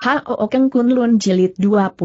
Hao Keng Kun Lun Jilid 22.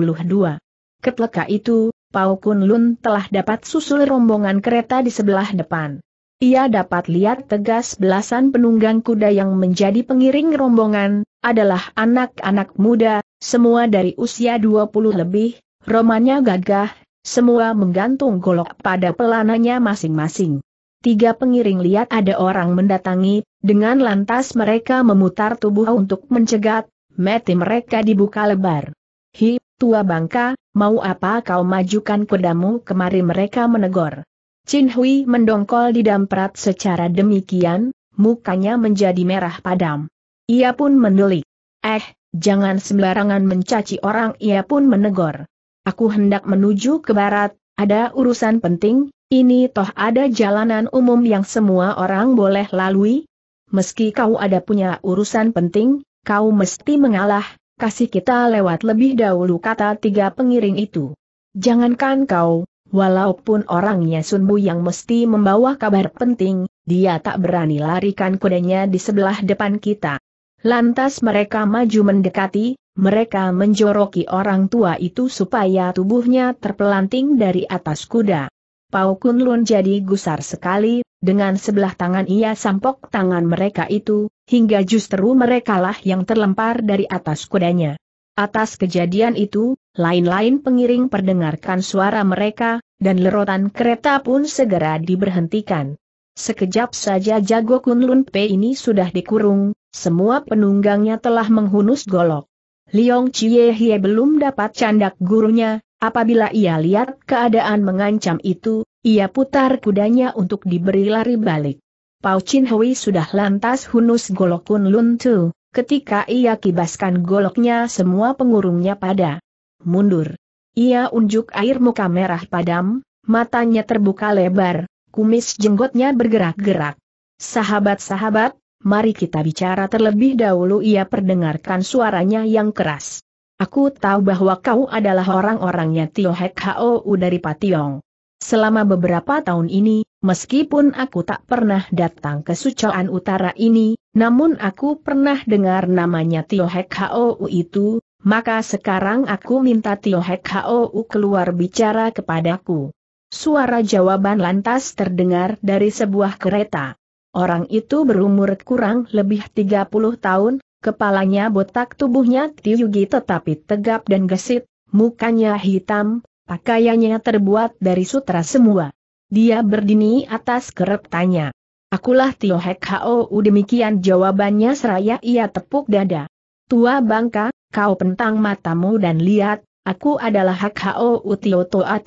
Ketika itu, Pau Kun telah dapat susul rombongan kereta di sebelah depan. Ia dapat lihat tegas belasan penunggang kuda yang menjadi pengiring rombongan, adalah anak-anak muda, semua dari usia 20 lebih, romanya gagah, semua menggantung golok pada pelananya masing-masing. Tiga pengiring lihat ada orang mendatangi, dengan lantas mereka memutar tubuh untuk mencegat, Mati mereka dibuka lebar. Hi, tua bangka, mau apa kau majukan kudamu kemari mereka menegor. Chin Hui mendongkol di damprat secara demikian, mukanya menjadi merah padam. Ia pun mendelik. Eh, jangan sembarangan mencaci orang ia pun menegor. Aku hendak menuju ke barat, ada urusan penting, ini toh ada jalanan umum yang semua orang boleh lalui. Meski kau ada punya urusan penting, Kau mesti mengalah, kasih kita lewat lebih dahulu kata tiga pengiring itu. Jangankan kau, walaupun orangnya Sunbu yang mesti membawa kabar penting, dia tak berani larikan kudanya di sebelah depan kita. Lantas mereka maju mendekati, mereka menjoroki orang tua itu supaya tubuhnya terpelanting dari atas kuda. Pau Kunlun jadi gusar sekali, dengan sebelah tangan ia sampok tangan mereka itu, hingga justru merekalah yang terlempar dari atas kudanya. Atas kejadian itu, lain-lain pengiring perdengarkan suara mereka, dan lerotan kereta pun segera diberhentikan. Sekejap saja Jago Kunlun P ini sudah dikurung, semua penunggangnya telah menghunus golok. Liong Chie Hie belum dapat candak gurunya, apabila ia lihat keadaan mengancam itu, ia putar kudanya untuk diberi lari balik. Pau Chin Hui sudah lantas hunus golok Kun Lun Tu, ketika ia kibaskan goloknya semua pengurungnya pada mundur. Ia unjuk air muka merah padam, matanya terbuka lebar, kumis jenggotnya bergerak-gerak. Sahabat-sahabat, mari kita bicara terlebih dahulu ia perdengarkan suaranya yang keras. Aku tahu bahwa kau adalah orang-orangnya Tio Hek Hou dari Pationg. Selama beberapa tahun ini, Meskipun aku tak pernah datang ke Sucoan Utara ini, namun aku pernah dengar namanya Tio Hek Hou itu, maka sekarang aku minta Tio Hek Hou keluar bicara kepadaku. Suara jawaban lantas terdengar dari sebuah kereta. Orang itu berumur kurang lebih 30 tahun, kepalanya botak tubuhnya tiugi tetapi tegap dan gesit, mukanya hitam, pakaiannya terbuat dari sutra semua. Dia berdini atas keretanya. Akulah Tio Hek Hou demikian jawabannya seraya ia tepuk dada. Tua bangka, kau pentang matamu dan lihat, aku adalah Hek Hou Tio Toa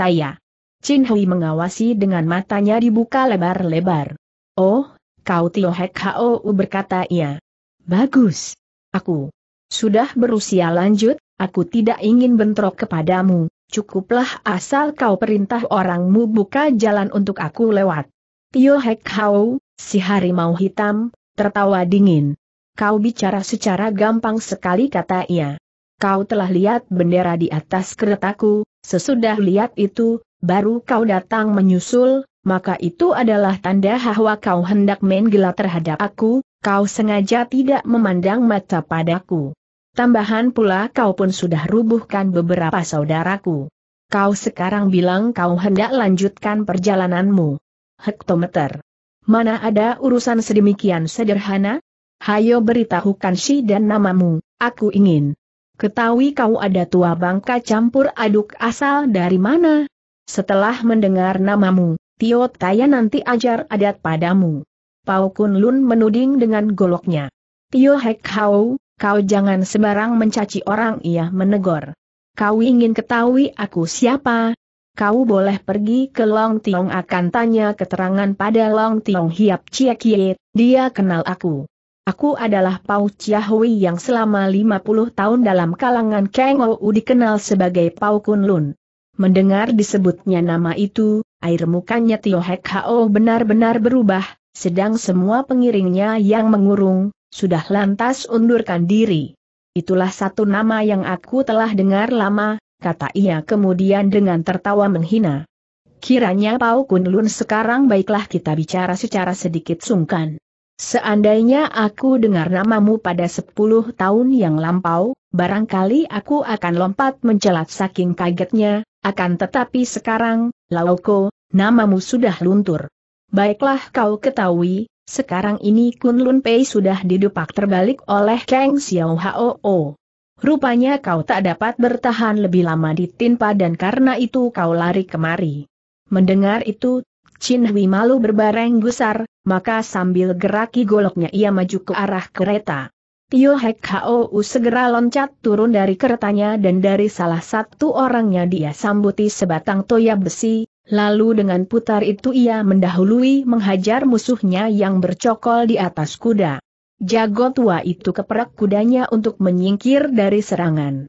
Chin Hui mengawasi dengan matanya dibuka lebar-lebar. Oh, kau Tio Hek Hou berkata ia. Bagus. Aku sudah berusia lanjut, aku tidak ingin bentrok kepadamu, Cukuplah asal kau perintah orangmu buka jalan untuk aku lewat. Tio Hek Hau, si harimau hitam, tertawa dingin. Kau bicara secara gampang sekali kata ia. Kau telah lihat bendera di atas keretaku, sesudah lihat itu, baru kau datang menyusul, maka itu adalah tanda bahwa kau hendak main gila terhadap aku, kau sengaja tidak memandang mata padaku. Tambahan pula kau pun sudah rubuhkan beberapa saudaraku. Kau sekarang bilang kau hendak lanjutkan perjalananmu. Hektometer. Mana ada urusan sedemikian sederhana? Hayo beritahukan si dan namamu, aku ingin. Ketahui kau ada tua bangka campur aduk asal dari mana? Setelah mendengar namamu, Tio Taya nanti ajar adat padamu. Pau Kun Lun menuding dengan goloknya. Tio Hek Hau, Kau jangan sembarang mencaci orang ia menegur. Kau ingin ketahui aku siapa? Kau boleh pergi ke Long Tiong akan tanya keterangan pada Long Tiong Hiap Chia Kie, dia kenal aku. Aku adalah Pau Chia Hui yang selama 50 tahun dalam kalangan Kang Ou dikenal sebagai Pau Kun Lun. Mendengar disebutnya nama itu, air mukanya Tio Hek Hao benar-benar berubah, sedang semua pengiringnya yang mengurung, sudah lantas undurkan diri. Itulah satu nama yang aku telah dengar lama, kata ia kemudian dengan tertawa menghina. Kiranya Pau Kunlun sekarang baiklah kita bicara secara sedikit sungkan. Seandainya aku dengar namamu pada sepuluh tahun yang lampau, barangkali aku akan lompat mencelat saking kagetnya, akan tetapi sekarang, Lauko, namamu sudah luntur. Baiklah kau ketahui, sekarang ini Kunlun Pei sudah didupak terbalik oleh Kang Xiao Hao. Rupanya kau tak dapat bertahan lebih lama di Tinpa dan karena itu kau lari kemari. Mendengar itu, Chin Hui malu berbareng gusar, maka sambil geraki goloknya ia maju ke arah kereta. Tio Hek Hao segera loncat turun dari keretanya dan dari salah satu orangnya dia sambuti sebatang toya besi, Lalu dengan putar itu ia mendahului menghajar musuhnya yang bercokol di atas kuda. Jago tua itu keperak kudanya untuk menyingkir dari serangan.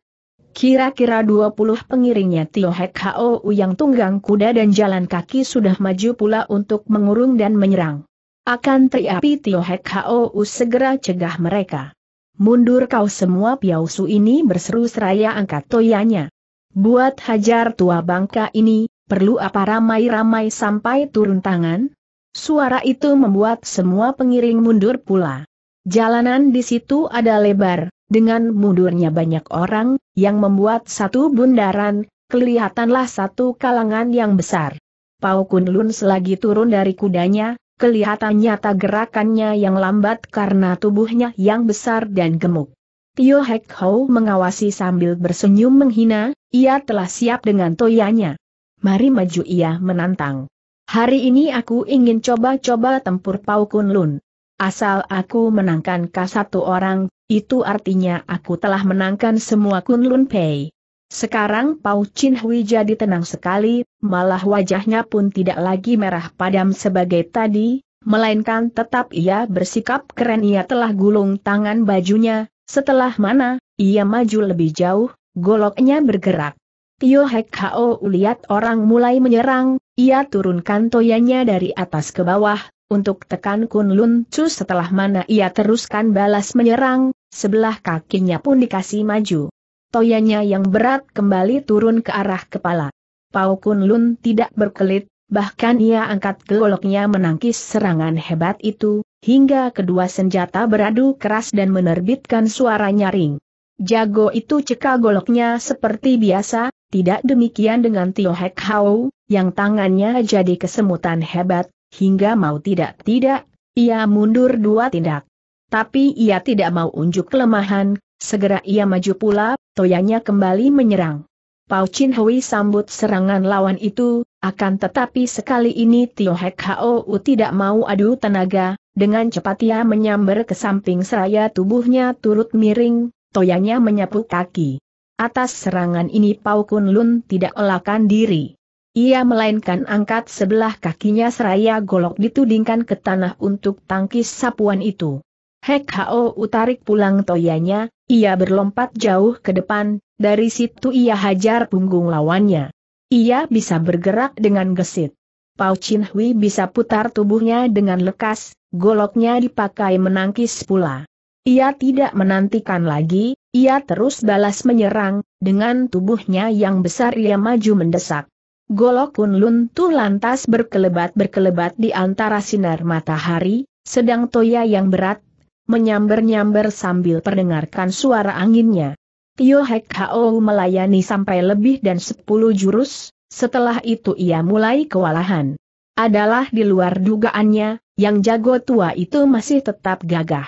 Kira-kira 20 pengiringnya Tio Hek Hao yang tunggang kuda dan jalan kaki sudah maju pula untuk mengurung dan menyerang. Akan teriapi Tio Hek Hao segera cegah mereka. Mundur kau semua Piausu ini berseru seraya angkat toyanya. Buat hajar tua bangka ini, Perlu apa ramai-ramai sampai turun tangan? Suara itu membuat semua pengiring mundur pula. Jalanan di situ ada lebar, dengan mundurnya banyak orang, yang membuat satu bundaran, kelihatanlah satu kalangan yang besar. Pau Kun Lun selagi turun dari kudanya, kelihatan nyata gerakannya yang lambat karena tubuhnya yang besar dan gemuk. Tio Hek Hou mengawasi sambil bersenyum menghina, ia telah siap dengan toyanya mari maju ia menantang. Hari ini aku ingin coba-coba tempur Pau Kun Lun. Asal aku menangkan K satu orang, itu artinya aku telah menangkan semua Kun Lun Pei. Sekarang Pau Chin Hui jadi tenang sekali, malah wajahnya pun tidak lagi merah padam sebagai tadi, melainkan tetap ia bersikap keren ia telah gulung tangan bajunya, setelah mana, ia maju lebih jauh, goloknya bergerak. Tio Hek Hao lihat orang mulai menyerang, ia turunkan toyanya dari atas ke bawah, untuk tekan Kun Lun Chu setelah mana ia teruskan balas menyerang, sebelah kakinya pun dikasih maju. Toyanya yang berat kembali turun ke arah kepala. Pau Kun Lun tidak berkelit, bahkan ia angkat geloknya menangkis serangan hebat itu, hingga kedua senjata beradu keras dan menerbitkan suara nyaring. Jago itu cekal goloknya seperti biasa, tidak demikian dengan Tio Hek Hau, yang tangannya jadi kesemutan hebat, hingga mau tidak-tidak, ia mundur dua tindak. Tapi ia tidak mau unjuk kelemahan, segera ia maju pula, toyanya kembali menyerang. Pau Chin Hui sambut serangan lawan itu, akan tetapi sekali ini Tio Hek Hau tidak mau adu tenaga, dengan cepat ia menyambar ke samping seraya tubuhnya turut miring, Toyanya menyapu kaki. Atas serangan ini Pau Kun Lun tidak elakan diri. Ia melainkan angkat sebelah kakinya seraya golok ditudingkan ke tanah untuk tangkis sapuan itu. Hek Hao utarik pulang toyanya, ia berlompat jauh ke depan, dari situ ia hajar punggung lawannya. Ia bisa bergerak dengan gesit. Pau Chin Hui bisa putar tubuhnya dengan lekas, goloknya dipakai menangkis pula. Ia tidak menantikan lagi, ia terus balas menyerang, dengan tubuhnya yang besar ia maju mendesak. Golok Kunlun Tu lantas berkelebat-berkelebat di antara sinar matahari, sedang Toya yang berat, menyambar nyamber sambil perdengarkan suara anginnya. Tio Hek Hao melayani sampai lebih dan sepuluh jurus, setelah itu ia mulai kewalahan. Adalah di luar dugaannya, yang jago tua itu masih tetap gagah.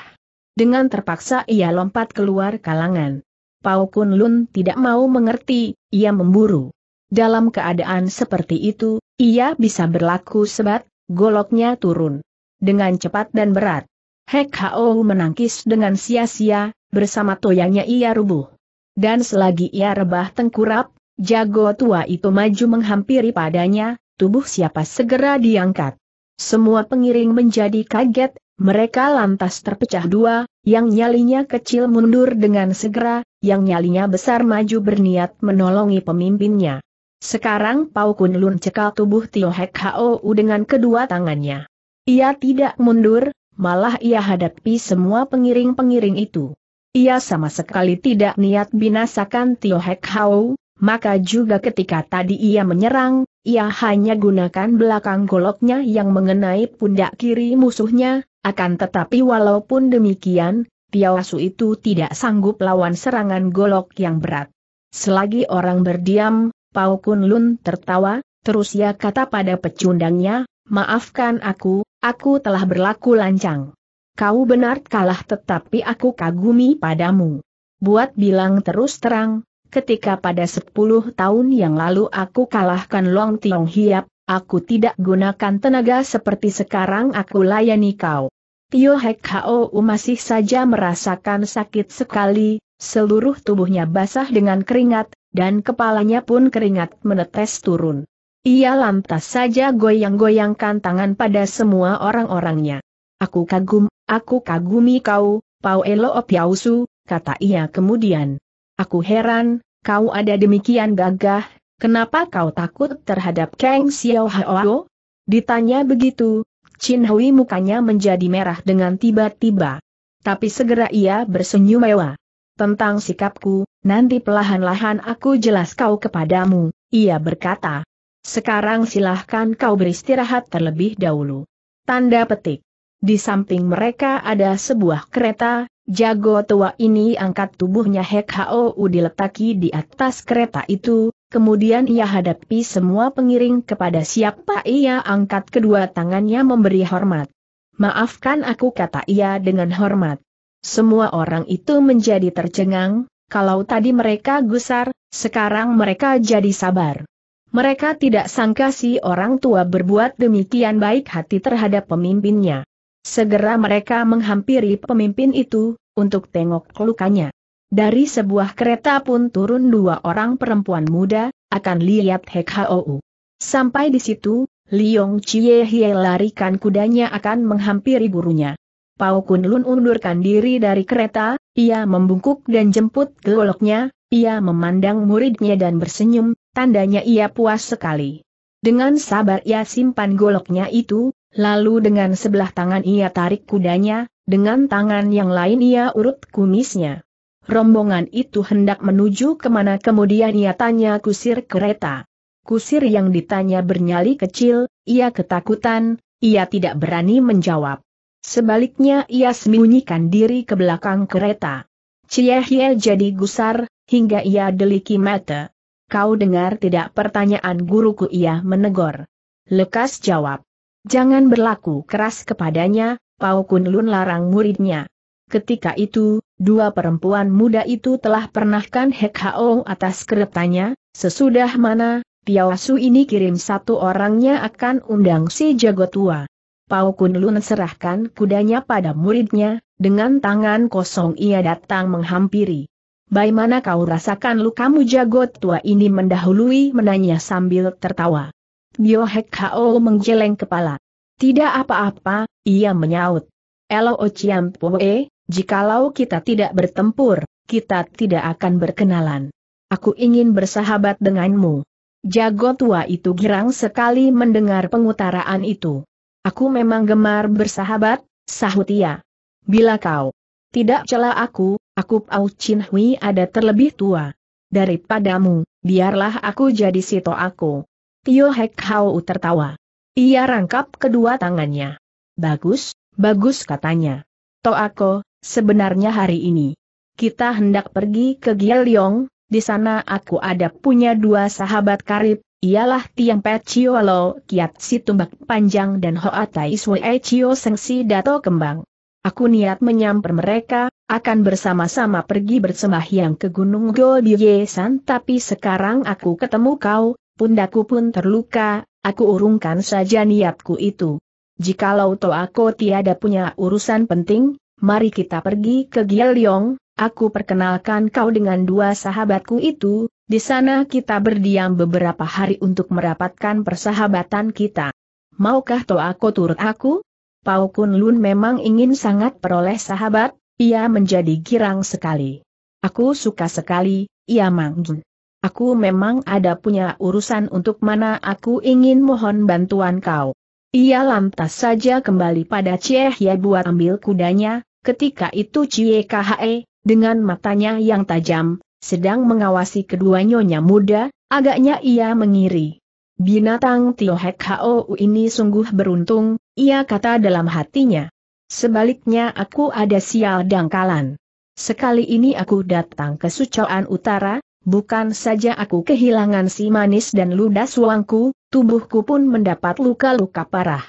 Dengan terpaksa ia lompat keluar kalangan. Pau Kun Lun tidak mau mengerti, ia memburu. Dalam keadaan seperti itu, ia bisa berlaku sebat, goloknya turun. Dengan cepat dan berat. Hek Hao menangkis dengan sia-sia, bersama toyangnya ia rubuh. Dan selagi ia rebah tengkurap, jago tua itu maju menghampiri padanya, tubuh siapa segera diangkat. Semua pengiring menjadi kaget, mereka lantas terpecah dua, yang nyalinya kecil mundur dengan segera, yang nyalinya besar maju berniat menolongi pemimpinnya. Sekarang Pau Kun Lun cekal tubuh Tio Hek Hou dengan kedua tangannya. Ia tidak mundur, malah ia hadapi semua pengiring-pengiring itu. Ia sama sekali tidak niat binasakan Tio Hek Hou, maka juga ketika tadi ia menyerang, ia hanya gunakan belakang goloknya yang mengenai pundak kiri musuhnya, akan tetapi walaupun demikian, Piao itu tidak sanggup lawan serangan golok yang berat. Selagi orang berdiam, Pau Kun Lun tertawa, terus ia kata pada pecundangnya, maafkan aku, aku telah berlaku lancang. Kau benar kalah tetapi aku kagumi padamu. Buat bilang terus terang, ketika pada 10 tahun yang lalu aku kalahkan Long Tiong Hiap, aku tidak gunakan tenaga seperti sekarang aku layani kau. Tio Hek Hou masih saja merasakan sakit sekali, seluruh tubuhnya basah dengan keringat, dan kepalanya pun keringat menetes turun. Ia lantas saja goyang-goyangkan tangan pada semua orang-orangnya. Aku kagum, aku kagumi kau, Pau Elo Opiausu, kata ia kemudian. Aku heran, kau ada demikian gagah, Kenapa kau takut terhadap Kang Xiao Hao? Ditanya begitu, Chin Hui mukanya menjadi merah dengan tiba-tiba. Tapi segera ia bersenyum mewah. Tentang sikapku, nanti pelahan-lahan aku jelas kau kepadamu, ia berkata. Sekarang silahkan kau beristirahat terlebih dahulu. Tanda petik. Di samping mereka ada sebuah kereta, jago tua ini angkat tubuhnya Hek Hou diletaki di atas kereta itu, Kemudian ia hadapi semua pengiring kepada siapa ia angkat kedua tangannya memberi hormat. Maafkan aku kata ia dengan hormat. Semua orang itu menjadi tercengang, kalau tadi mereka gusar, sekarang mereka jadi sabar. Mereka tidak sangka si orang tua berbuat demikian baik hati terhadap pemimpinnya. Segera mereka menghampiri pemimpin itu, untuk tengok lukanya. Dari sebuah kereta pun turun dua orang perempuan muda, akan lihat Hek Hou. Sampai di situ, Liong Chie Hie larikan kudanya akan menghampiri burunya. Pau Kun Lun undurkan diri dari kereta, ia membungkuk dan jemput goloknya, ia memandang muridnya dan bersenyum, tandanya ia puas sekali. Dengan sabar ia simpan goloknya itu, lalu dengan sebelah tangan ia tarik kudanya, dengan tangan yang lain ia urut kumisnya rombongan itu hendak menuju kemana kemudian ia tanya kusir kereta. Kusir yang ditanya bernyali kecil, ia ketakutan, ia tidak berani menjawab. Sebaliknya ia sembunyikan diri ke belakang kereta. Cie Hie jadi gusar, hingga ia deliki mata. Kau dengar tidak pertanyaan guruku ia menegur. Lekas jawab. Jangan berlaku keras kepadanya, Pau Kun Lun larang muridnya. Ketika itu, dua perempuan muda itu telah pernahkan Hek Hao atas keretanya, sesudah mana, Piawasu ini kirim satu orangnya akan undang si jago tua. Pau Kun Lun serahkan kudanya pada muridnya, dengan tangan kosong ia datang menghampiri. Bagaimana kau rasakan lukamu jago tua ini mendahului menanya sambil tertawa. Bio Hek Hao menggeleng kepala. Tidak apa-apa, ia menyaut. Elo Chiam Poe, Jikalau kita tidak bertempur, kita tidak akan berkenalan. Aku ingin bersahabat denganmu. Jago tua itu girang sekali mendengar pengutaraan itu. Aku memang gemar bersahabat, sahut ia. Bila kau tidak celah aku, aku Pau Chin Hui ada terlebih tua. Daripadamu, biarlah aku jadi sito aku. Tio Hek Hau tertawa. Ia rangkap kedua tangannya. Bagus, bagus katanya. aku, Sebenarnya hari ini, kita hendak pergi ke Gielyong, di sana aku ada punya dua sahabat karib, ialah Tiang Pet Ciolo, Kiat Si Tumbak Panjang dan Hoa Tai Sui e Seng Si Dato Kembang. Aku niat menyamper mereka, akan bersama-sama pergi bersembahyang ke Gunung Golbiye San tapi sekarang aku ketemu kau, pundaku pun terluka, aku urungkan saja niatku itu. Jikalau aku tiada punya urusan penting, mari kita pergi ke Gielyong, aku perkenalkan kau dengan dua sahabatku itu, di sana kita berdiam beberapa hari untuk merapatkan persahabatan kita. Maukah to aku turut aku? Pau Kun Lun memang ingin sangat peroleh sahabat, ia menjadi girang sekali. Aku suka sekali, ia manggil. Aku memang ada punya urusan untuk mana aku ingin mohon bantuan kau. Ia lantas saja kembali pada Cieh ya buat ambil kudanya, Ketika itu Cie KHE, dengan matanya yang tajam, sedang mengawasi kedua nyonya muda, agaknya ia mengiri. Binatang Tiohek Hou ini sungguh beruntung, ia kata dalam hatinya. Sebaliknya aku ada sial dangkalan. Sekali ini aku datang ke Sucoan Utara, bukan saja aku kehilangan si manis dan ludas wangku, tubuhku pun mendapat luka-luka parah.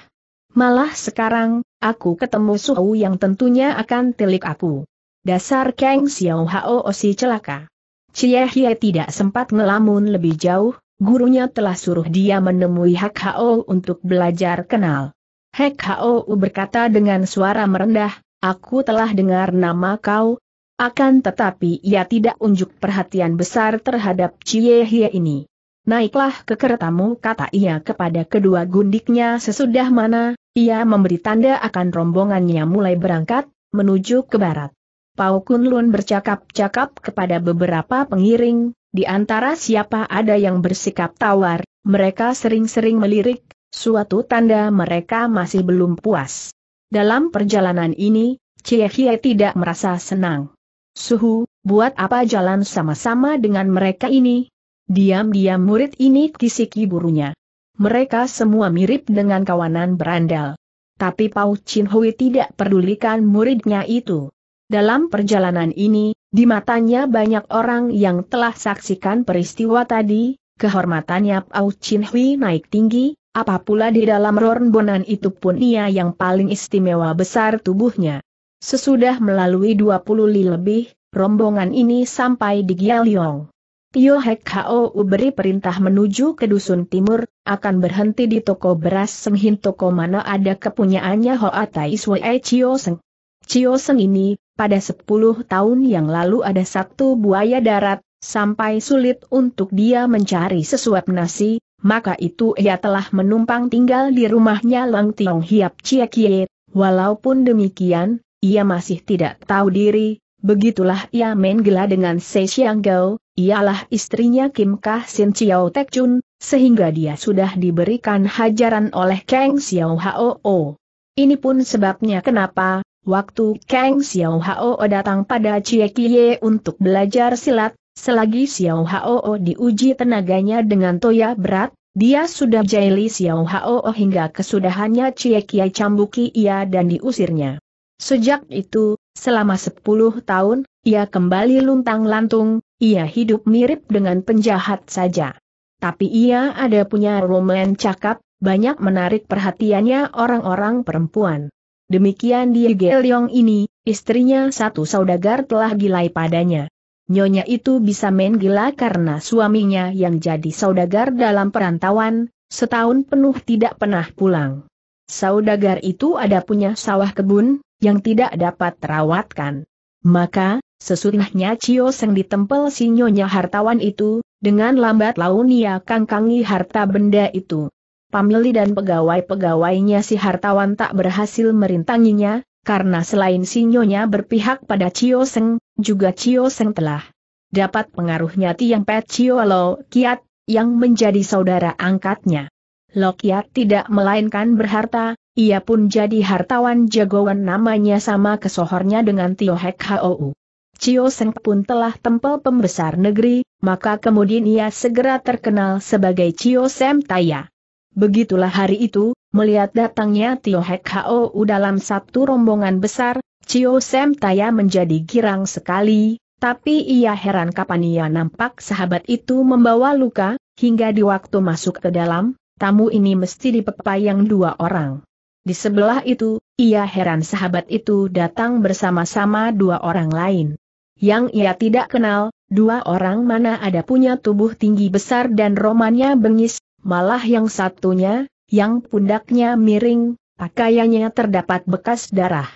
Malah sekarang, aku ketemu Suhu yang tentunya akan tilik aku. Dasar Kang Xiao Hao si celaka. Cie Hie tidak sempat ngelamun lebih jauh, gurunya telah suruh dia menemui Hak Hao untuk belajar kenal. Hak Hao berkata dengan suara merendah, aku telah dengar nama kau, akan tetapi ia tidak unjuk perhatian besar terhadap Cie Hie ini. Naiklah ke keretamu kata ia kepada kedua gundiknya sesudah mana, ia memberi tanda akan rombongannya mulai berangkat, menuju ke barat. Pau Kunlun bercakap-cakap kepada beberapa pengiring, di antara siapa ada yang bersikap tawar, mereka sering-sering melirik, suatu tanda mereka masih belum puas. Dalam perjalanan ini, Chie Hie tidak merasa senang. Suhu, buat apa jalan sama-sama dengan mereka ini, Diam-diam murid ini kisiki burunya. Mereka semua mirip dengan kawanan berandal. Tapi Pau Chin Hui tidak pedulikan muridnya itu. Dalam perjalanan ini, di matanya banyak orang yang telah saksikan peristiwa tadi, kehormatannya Pau Chin Hui naik tinggi, apapula di dalam ronbonan itu pun ia yang paling istimewa besar tubuhnya. Sesudah melalui 20 li lebih, rombongan ini sampai di Gyalyong. Tio Hek Hou beri perintah menuju ke Dusun Timur, akan berhenti di toko beras Senghin toko mana ada kepunyaannya Hoa Tai Sue Chio Seng. Chio Seng ini, pada 10 tahun yang lalu ada satu buaya darat, sampai sulit untuk dia mencari sesuap nasi, maka itu ia telah menumpang tinggal di rumahnya Lang Tiong Hiap Cie Kie. Walaupun demikian, ia masih tidak tahu diri, Begitulah ia menggela dengan Se Xiang Gao, ialah istrinya Kim Kah Sin Chiao Tek Chun, sehingga dia sudah diberikan hajaran oleh Kang Xiao Hao. Ini pun sebabnya kenapa, waktu Kang Xiao Hao datang pada Cie Kie untuk belajar silat, selagi Xiao Hao diuji tenaganya dengan toya berat, dia sudah jeli Xiao Hao hingga kesudahannya Cie Kie cambuki ia dan diusirnya. Sejak itu, selama sepuluh tahun, ia kembali luntang-lantung, ia hidup mirip dengan penjahat saja. Tapi ia ada punya roman cakap, banyak menarik perhatiannya orang-orang perempuan. Demikian di Geliong ini, istrinya satu saudagar telah gilai padanya. Nyonya itu bisa main gila karena suaminya yang jadi saudagar dalam perantauan, setahun penuh tidak pernah pulang. Saudagar itu ada punya sawah kebun, yang tidak dapat terawatkan. Maka, sesudahnya Cio Seng ditempel si nyonya hartawan itu, dengan lambat laun ia kangkangi harta benda itu. Pamili dan pegawai-pegawainya si hartawan tak berhasil merintanginya, karena selain si nyonya berpihak pada Cio Seng, juga Cio Seng telah dapat pengaruhnya Tiang Pet Cio Lo Kiat, yang menjadi saudara angkatnya. Lokiat tidak melainkan berharta, ia pun jadi hartawan jagoan namanya sama kesohornya dengan Tio Hek Hou. Cio Seng pun telah tempel pembesar negeri, maka kemudian ia segera terkenal sebagai Cio Sem Taya. Begitulah hari itu, melihat datangnya Tio Hek Hou dalam satu rombongan besar, Cio Sem Taya menjadi girang sekali, tapi ia heran kapan ia nampak sahabat itu membawa luka, hingga di waktu masuk ke dalam, tamu ini mesti dipepayang dua orang. Di sebelah itu, ia heran sahabat itu datang bersama-sama dua orang lain. Yang ia tidak kenal, dua orang mana ada punya tubuh tinggi besar dan romannya bengis, malah yang satunya, yang pundaknya miring, pakaiannya terdapat bekas darah.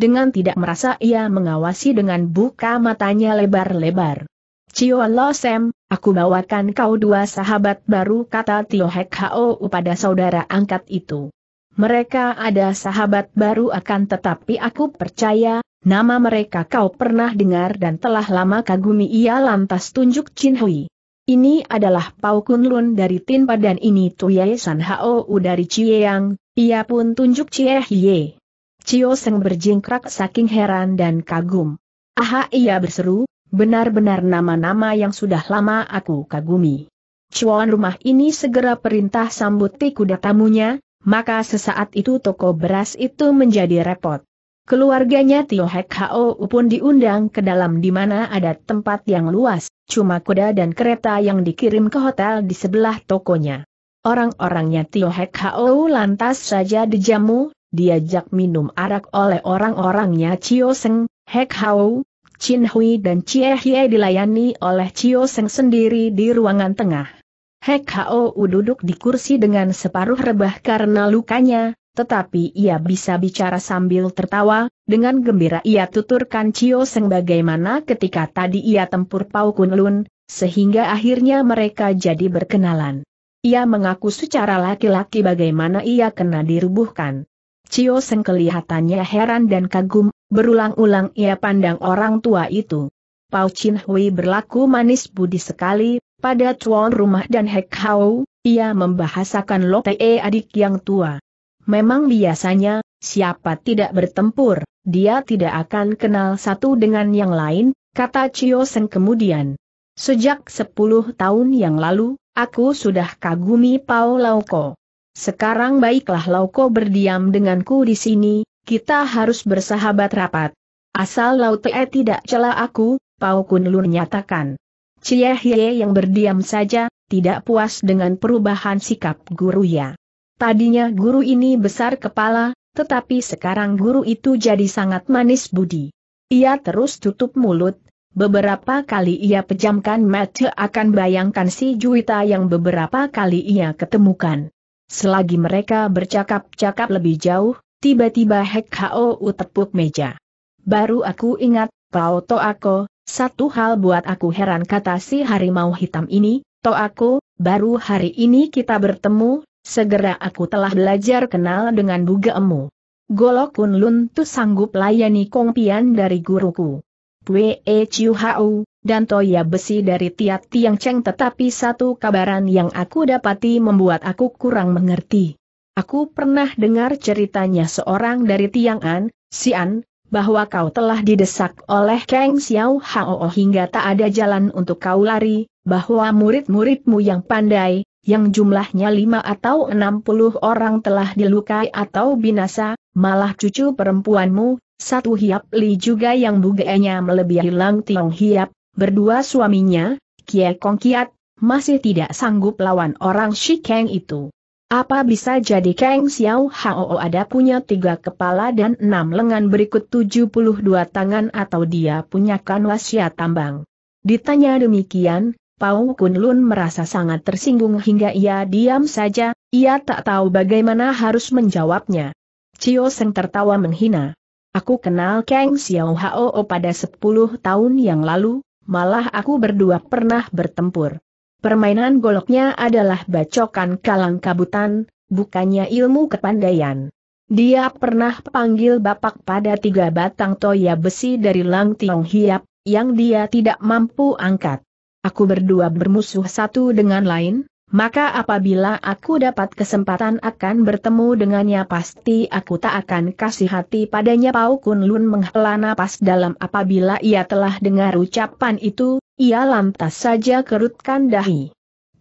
Dengan tidak merasa ia mengawasi dengan buka matanya lebar-lebar. Cio Lo sem, aku bawakan kau dua sahabat baru kata Tio Hek Hao pada saudara angkat itu. Mereka ada sahabat baru akan tetapi aku percaya, nama mereka kau pernah dengar dan telah lama kagumi ia lantas tunjuk Chin Hui. Ini adalah Pau Kun Lun dari Tinpa dan ini Tuye San Hao U dari Chieyang, ia pun tunjuk Chie Hye. Chio Seng berjingkrak saking heran dan kagum. Aha ia berseru, benar-benar nama-nama yang sudah lama aku kagumi. Cuan rumah ini segera perintah sambuti kuda tamunya, maka sesaat itu toko beras itu menjadi repot. Keluarganya Tio Hek Hao pun diundang ke dalam di mana ada tempat yang luas, cuma kuda dan kereta yang dikirim ke hotel di sebelah tokonya. Orang-orangnya Tio Hek Hao lantas saja dijamu, diajak minum arak oleh orang-orangnya Chio Seng, Hek Hao, Chin Hui dan Chie Hye dilayani oleh Chio Seng sendiri di ruangan tengah. Hek U duduk di kursi dengan separuh rebah karena lukanya, tetapi ia bisa bicara sambil tertawa, dengan gembira ia tuturkan Cio Seng bagaimana ketika tadi ia tempur Pau Kun Lun, sehingga akhirnya mereka jadi berkenalan. Ia mengaku secara laki-laki bagaimana ia kena dirubuhkan. Cio Seng kelihatannya heran dan kagum, berulang-ulang ia pandang orang tua itu. Pau Chin Hui berlaku manis budi sekali, pada tuan rumah dan Hek Hau, ia membahasakan Lo Te adik yang tua. Memang biasanya, siapa tidak bertempur, dia tidak akan kenal satu dengan yang lain, kata Chio Seng kemudian. Sejak sepuluh tahun yang lalu, aku sudah kagumi Pao Lauko. Sekarang baiklah Lauko berdiam denganku di sini, kita harus bersahabat rapat. Asal Te tidak celah aku, Pao Kun Lur nyatakan. Cia yang berdiam saja, tidak puas dengan perubahan sikap guru ya. Tadinya guru ini besar kepala, tetapi sekarang guru itu jadi sangat manis budi. Ia terus tutup mulut, beberapa kali ia pejamkan mata akan bayangkan si Juwita yang beberapa kali ia ketemukan. Selagi mereka bercakap-cakap lebih jauh, tiba-tiba Hek Hau tepuk meja. Baru aku ingat, Pao To Ako, satu hal buat aku heran kata si harimau hitam ini, to aku, baru hari ini kita bertemu, segera aku telah belajar kenal dengan emu. Golok Kun Lun tu sanggup layani kongpian dari guruku. Pue E Chiu Hau, dan toya besi dari tiat tiang ceng tetapi satu kabaran yang aku dapati membuat aku kurang mengerti. Aku pernah dengar ceritanya seorang dari Tiang An, Si An, bahwa kau telah didesak oleh Kang Xiao Hao hingga tak ada jalan untuk kau lari, bahwa murid-muridmu yang pandai, yang jumlahnya lima atau enam puluh orang telah dilukai atau binasa, malah cucu perempuanmu, satu Hiap Li juga yang bugainya melebihi Lang Tiong Hiap, berdua suaminya, Kie Kong Kiat, masih tidak sanggup lawan orang Shikeng itu. Apa bisa jadi Kang Xiao Hao ada punya tiga kepala dan enam lengan berikut tujuh puluh dua tangan atau dia punya kanwasya tambang? Ditanya demikian, Pau Kun Lun merasa sangat tersinggung hingga ia diam saja, ia tak tahu bagaimana harus menjawabnya. Cio Seng tertawa menghina. Aku kenal Kang Xiao Hao pada sepuluh tahun yang lalu, malah aku berdua pernah bertempur. Permainan goloknya adalah bacokan kalang kabutan, bukannya ilmu kepandaian. Dia pernah panggil bapak pada tiga batang toya besi dari Lang Tiong Hiap, yang dia tidak mampu angkat. Aku berdua bermusuh satu dengan lain, maka apabila aku dapat kesempatan akan bertemu dengannya pasti aku tak akan kasih hati padanya Pau Kun Lun menghela napas dalam apabila ia telah dengar ucapan itu, ia lantas saja kerutkan dahi.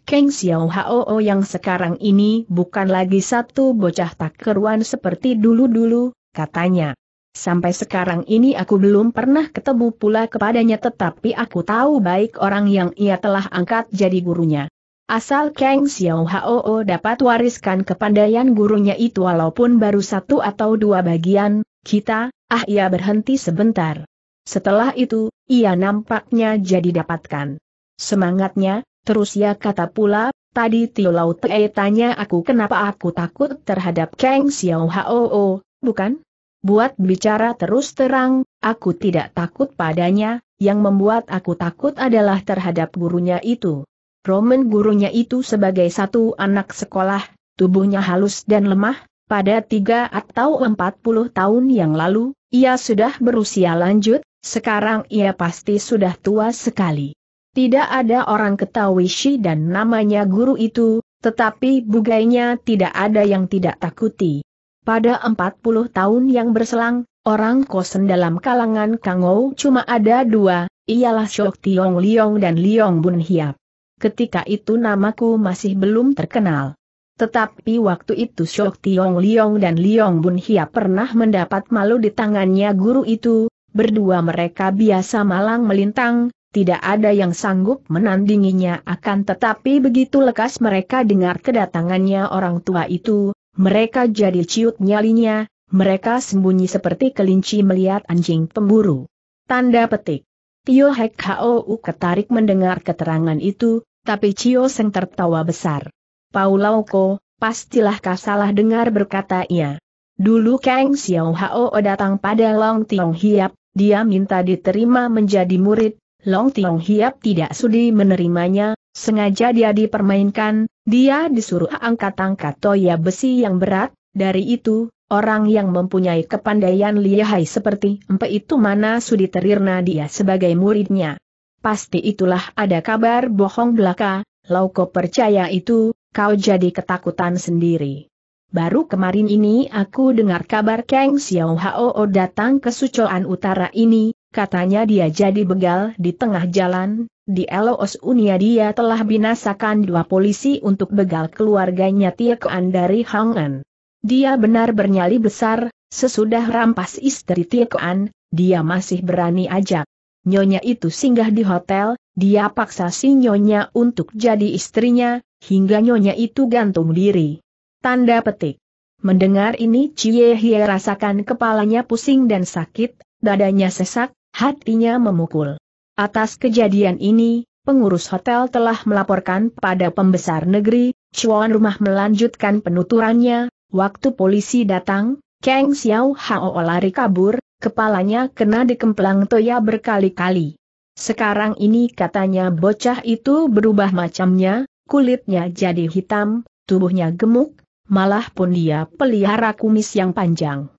Keng Xiao Hao yang sekarang ini bukan lagi satu bocah tak keruan seperti dulu-dulu, katanya. Sampai sekarang ini aku belum pernah ketemu pula kepadanya tetapi aku tahu baik orang yang ia telah angkat jadi gurunya. Asal Kang Xiao Hao dapat wariskan kepandaian gurunya itu walaupun baru satu atau dua bagian, kita, ah ia berhenti sebentar. Setelah itu, ia nampaknya jadi dapatkan. Semangatnya, terus ia kata pula, tadi Tio Lau Te tanya aku kenapa aku takut terhadap Kang Xiao Hao, bukan? Buat bicara terus terang, aku tidak takut padanya, yang membuat aku takut adalah terhadap gurunya itu. Roman gurunya itu sebagai satu anak sekolah, tubuhnya halus dan lemah, pada tiga atau empat puluh tahun yang lalu, ia sudah berusia lanjut, sekarang ia pasti sudah tua sekali. Tidak ada orang ketahui Shi dan namanya guru itu, tetapi bugainya tidak ada yang tidak takuti. Pada 40 tahun yang berselang, orang kosen dalam kalangan Kangou cuma ada dua, ialah Shok Tiong Liong dan Liong Bun Hiap. Ketika itu namaku masih belum terkenal. Tetapi waktu itu Shok Tiong Liong dan Liong Bun Hiap pernah mendapat malu di tangannya guru itu, Berdua mereka biasa malang melintang, tidak ada yang sanggup menandinginya akan tetapi begitu lekas mereka dengar kedatangannya orang tua itu, mereka jadi ciut nyalinya, mereka sembunyi seperti kelinci melihat anjing pemburu. Tanda petik. Tio Hek Hou ketarik mendengar keterangan itu, tapi Cio Seng tertawa besar. Paulauko pastilah kau salah dengar berkata ia. Dulu Kang Xiao Hao datang pada Long Tiong Hiap, dia minta diterima menjadi murid, Long Tiong Hiap tidak sudi menerimanya, sengaja dia dipermainkan, dia disuruh angkat-angkat toya besi yang berat, dari itu, orang yang mempunyai kepandaian lihai seperti empe itu mana sudi terirna dia sebagai muridnya. Pasti itulah ada kabar bohong belaka, Lauko percaya itu, kau jadi ketakutan sendiri. Baru kemarin ini aku dengar kabar Kang Xiao Hao datang ke Sucoan Utara ini, katanya dia jadi begal di tengah jalan, di Eloos Unia dia telah binasakan dua polisi untuk begal keluarganya Tiekoan dari Hangan. Dia benar bernyali besar, sesudah rampas istri Tiekoan, dia masih berani ajak. Nyonya itu singgah di hotel, dia paksa si Nyonya untuk jadi istrinya, hingga Nyonya itu gantung diri. Tanda petik. Mendengar ini Cie Hie rasakan kepalanya pusing dan sakit, dadanya sesak, hatinya memukul. Atas kejadian ini, pengurus hotel telah melaporkan pada pembesar negeri, Chuan Rumah melanjutkan penuturannya, waktu polisi datang, Kang Xiao Hao lari kabur, kepalanya kena dikemplang Toya berkali-kali. Sekarang ini katanya bocah itu berubah macamnya, kulitnya jadi hitam, tubuhnya gemuk, malah pun dia pelihara kumis yang panjang.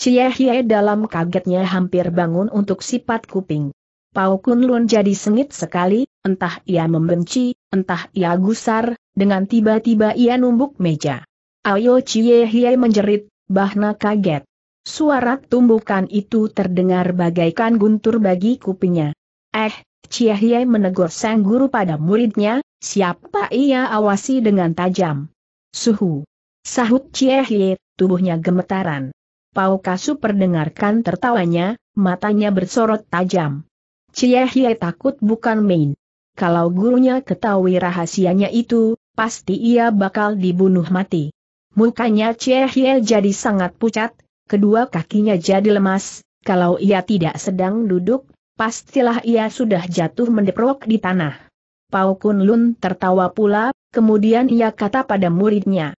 Cie Hie dalam kagetnya hampir bangun untuk sifat kuping. Pau Kun jadi sengit sekali, entah ia membenci, entah ia gusar, dengan tiba-tiba ia numbuk meja. Ayo Cie Hie menjerit, bahna kaget. Suara tumbukan itu terdengar bagaikan guntur bagi kupingnya. Eh, Ciehie menegur sang guru pada muridnya, siapa ia awasi dengan tajam. Suhu. Sahut Cie Hie, tubuhnya gemetaran. Pau Kasu perdengarkan tertawanya, matanya bersorot tajam. Cie Hie takut bukan main. Kalau gurunya ketahui rahasianya itu, pasti ia bakal dibunuh mati. Mukanya Cie Hie jadi sangat pucat, kedua kakinya jadi lemas, kalau ia tidak sedang duduk, pastilah ia sudah jatuh mendeprok di tanah. Pau Kun Lun tertawa pula, kemudian ia kata pada muridnya,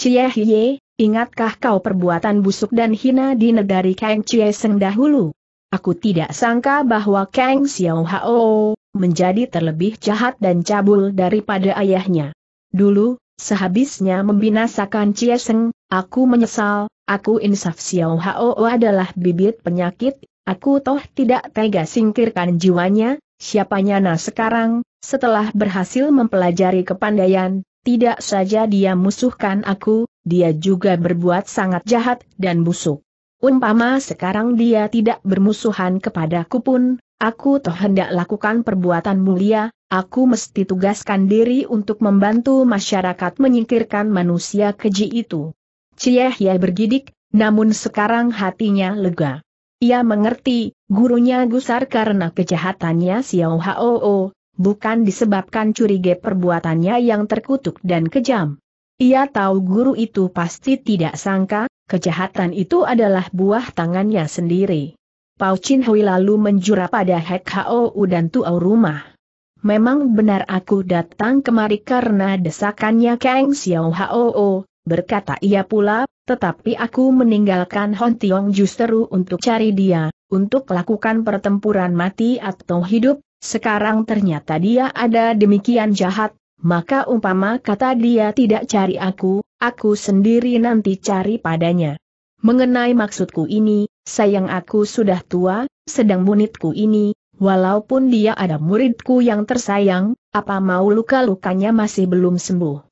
Cie ingatkah kau perbuatan busuk dan hina di negari Kang Cie Seng dahulu? Aku tidak sangka bahwa Kang Xiao Hao menjadi terlebih jahat dan cabul daripada ayahnya. Dulu, sehabisnya membinasakan Cie Seng, aku menyesal, aku insaf Xiao Hao adalah bibit penyakit, aku toh tidak tega singkirkan jiwanya, siapanya nah sekarang, setelah berhasil mempelajari kepandaian, tidak saja dia musuhkan aku, dia juga berbuat sangat jahat dan busuk. Umpama sekarang dia tidak bermusuhan kepadaku pun, aku toh hendak lakukan perbuatan mulia, aku mesti tugaskan diri untuk membantu masyarakat menyingkirkan manusia keji itu. ya bergidik, namun sekarang hatinya lega. Ia mengerti, gurunya gusar karena kejahatannya Xiao Hoo, bukan disebabkan curiga perbuatannya yang terkutuk dan kejam. Ia tahu guru itu pasti tidak sangka, kejahatan itu adalah buah tangannya sendiri. Pau Chin Hui lalu menjura pada Hek U dan Tuau rumah. Memang benar aku datang kemari karena desakannya Kang Xiao O, berkata ia pula, tetapi aku meninggalkan Hon Tiong justru untuk cari dia, untuk lakukan pertempuran mati atau hidup, sekarang ternyata dia ada demikian jahat, maka umpama kata dia tidak cari aku, aku sendiri nanti cari padanya. Mengenai maksudku ini, sayang aku sudah tua, sedang munitku ini, walaupun dia ada muridku yang tersayang, apa mau luka-lukanya masih belum sembuh.